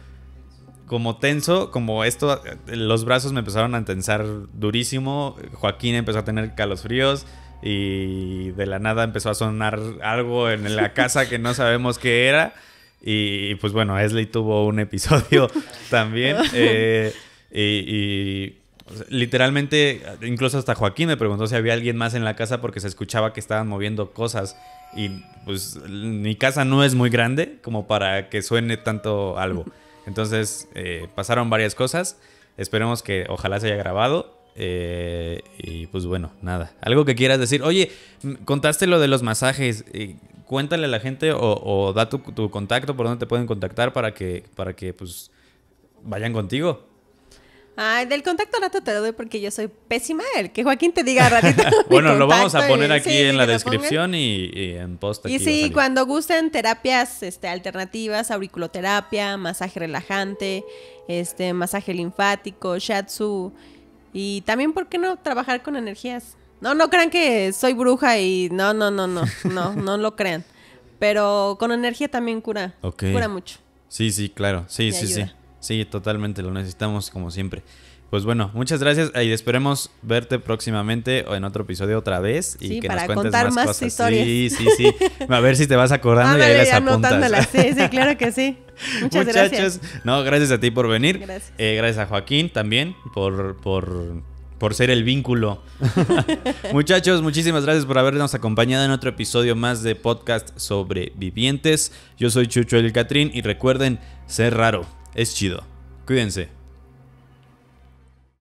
como tenso, como esto, los brazos me empezaron a tensar durísimo, Joaquín empezó a tener calos fríos y de la nada empezó a sonar algo en la casa que no sabemos qué era y pues bueno, Esley tuvo un episodio también eh, y literalmente, incluso hasta Joaquín me preguntó si había alguien más en la casa porque se escuchaba que estaban moviendo cosas. Y pues mi casa no es muy grande como para que suene tanto algo. Entonces, eh, pasaron varias cosas. Esperemos que ojalá se haya grabado. Eh, y pues bueno, nada. Algo que quieras decir. Oye, contaste lo de los masajes. cuéntale a la gente o, da tu, contacto por donde te pueden contactar para que, para que pues vayan contigo. Ay, del contacto rato te lo doy porque yo soy pésima. El que Joaquín te diga ratito. bueno, lo vamos a poner aquí en la descripción y, en post. y sí, cuando gusten terapias este, alternativas, auriculoterapia, masaje relajante, este, masaje linfático, shatsu. Y también, ¿por qué no trabajar con energías? No, no crean que soy bruja y no, no, no, no, no, no lo crean. Pero con energía también cura. Okay. Cura mucho. Sí, sí, claro. Sí, sí, sí. Sí, totalmente, lo necesitamos como siempre. Pues bueno, muchas gracias y esperemos verte próximamente o en otro episodio otra vez y que nos cuentes contar más, historias. Sí, sí, sí. A ver si te vas acordando y ahí las apuntas. Sí, sí, claro que sí. Muchas Muchachos, gracias. no, gracias a ti por venir. Gracias, eh, gracias a Joaquín también por, por por ser el vínculo. Muchachos, muchísimas gracias por habernos acompañado en otro episodio más de podcast sobre vivientes. Yo soy Chucho El Catrín y recuerden ser raro es chido. Cuídense.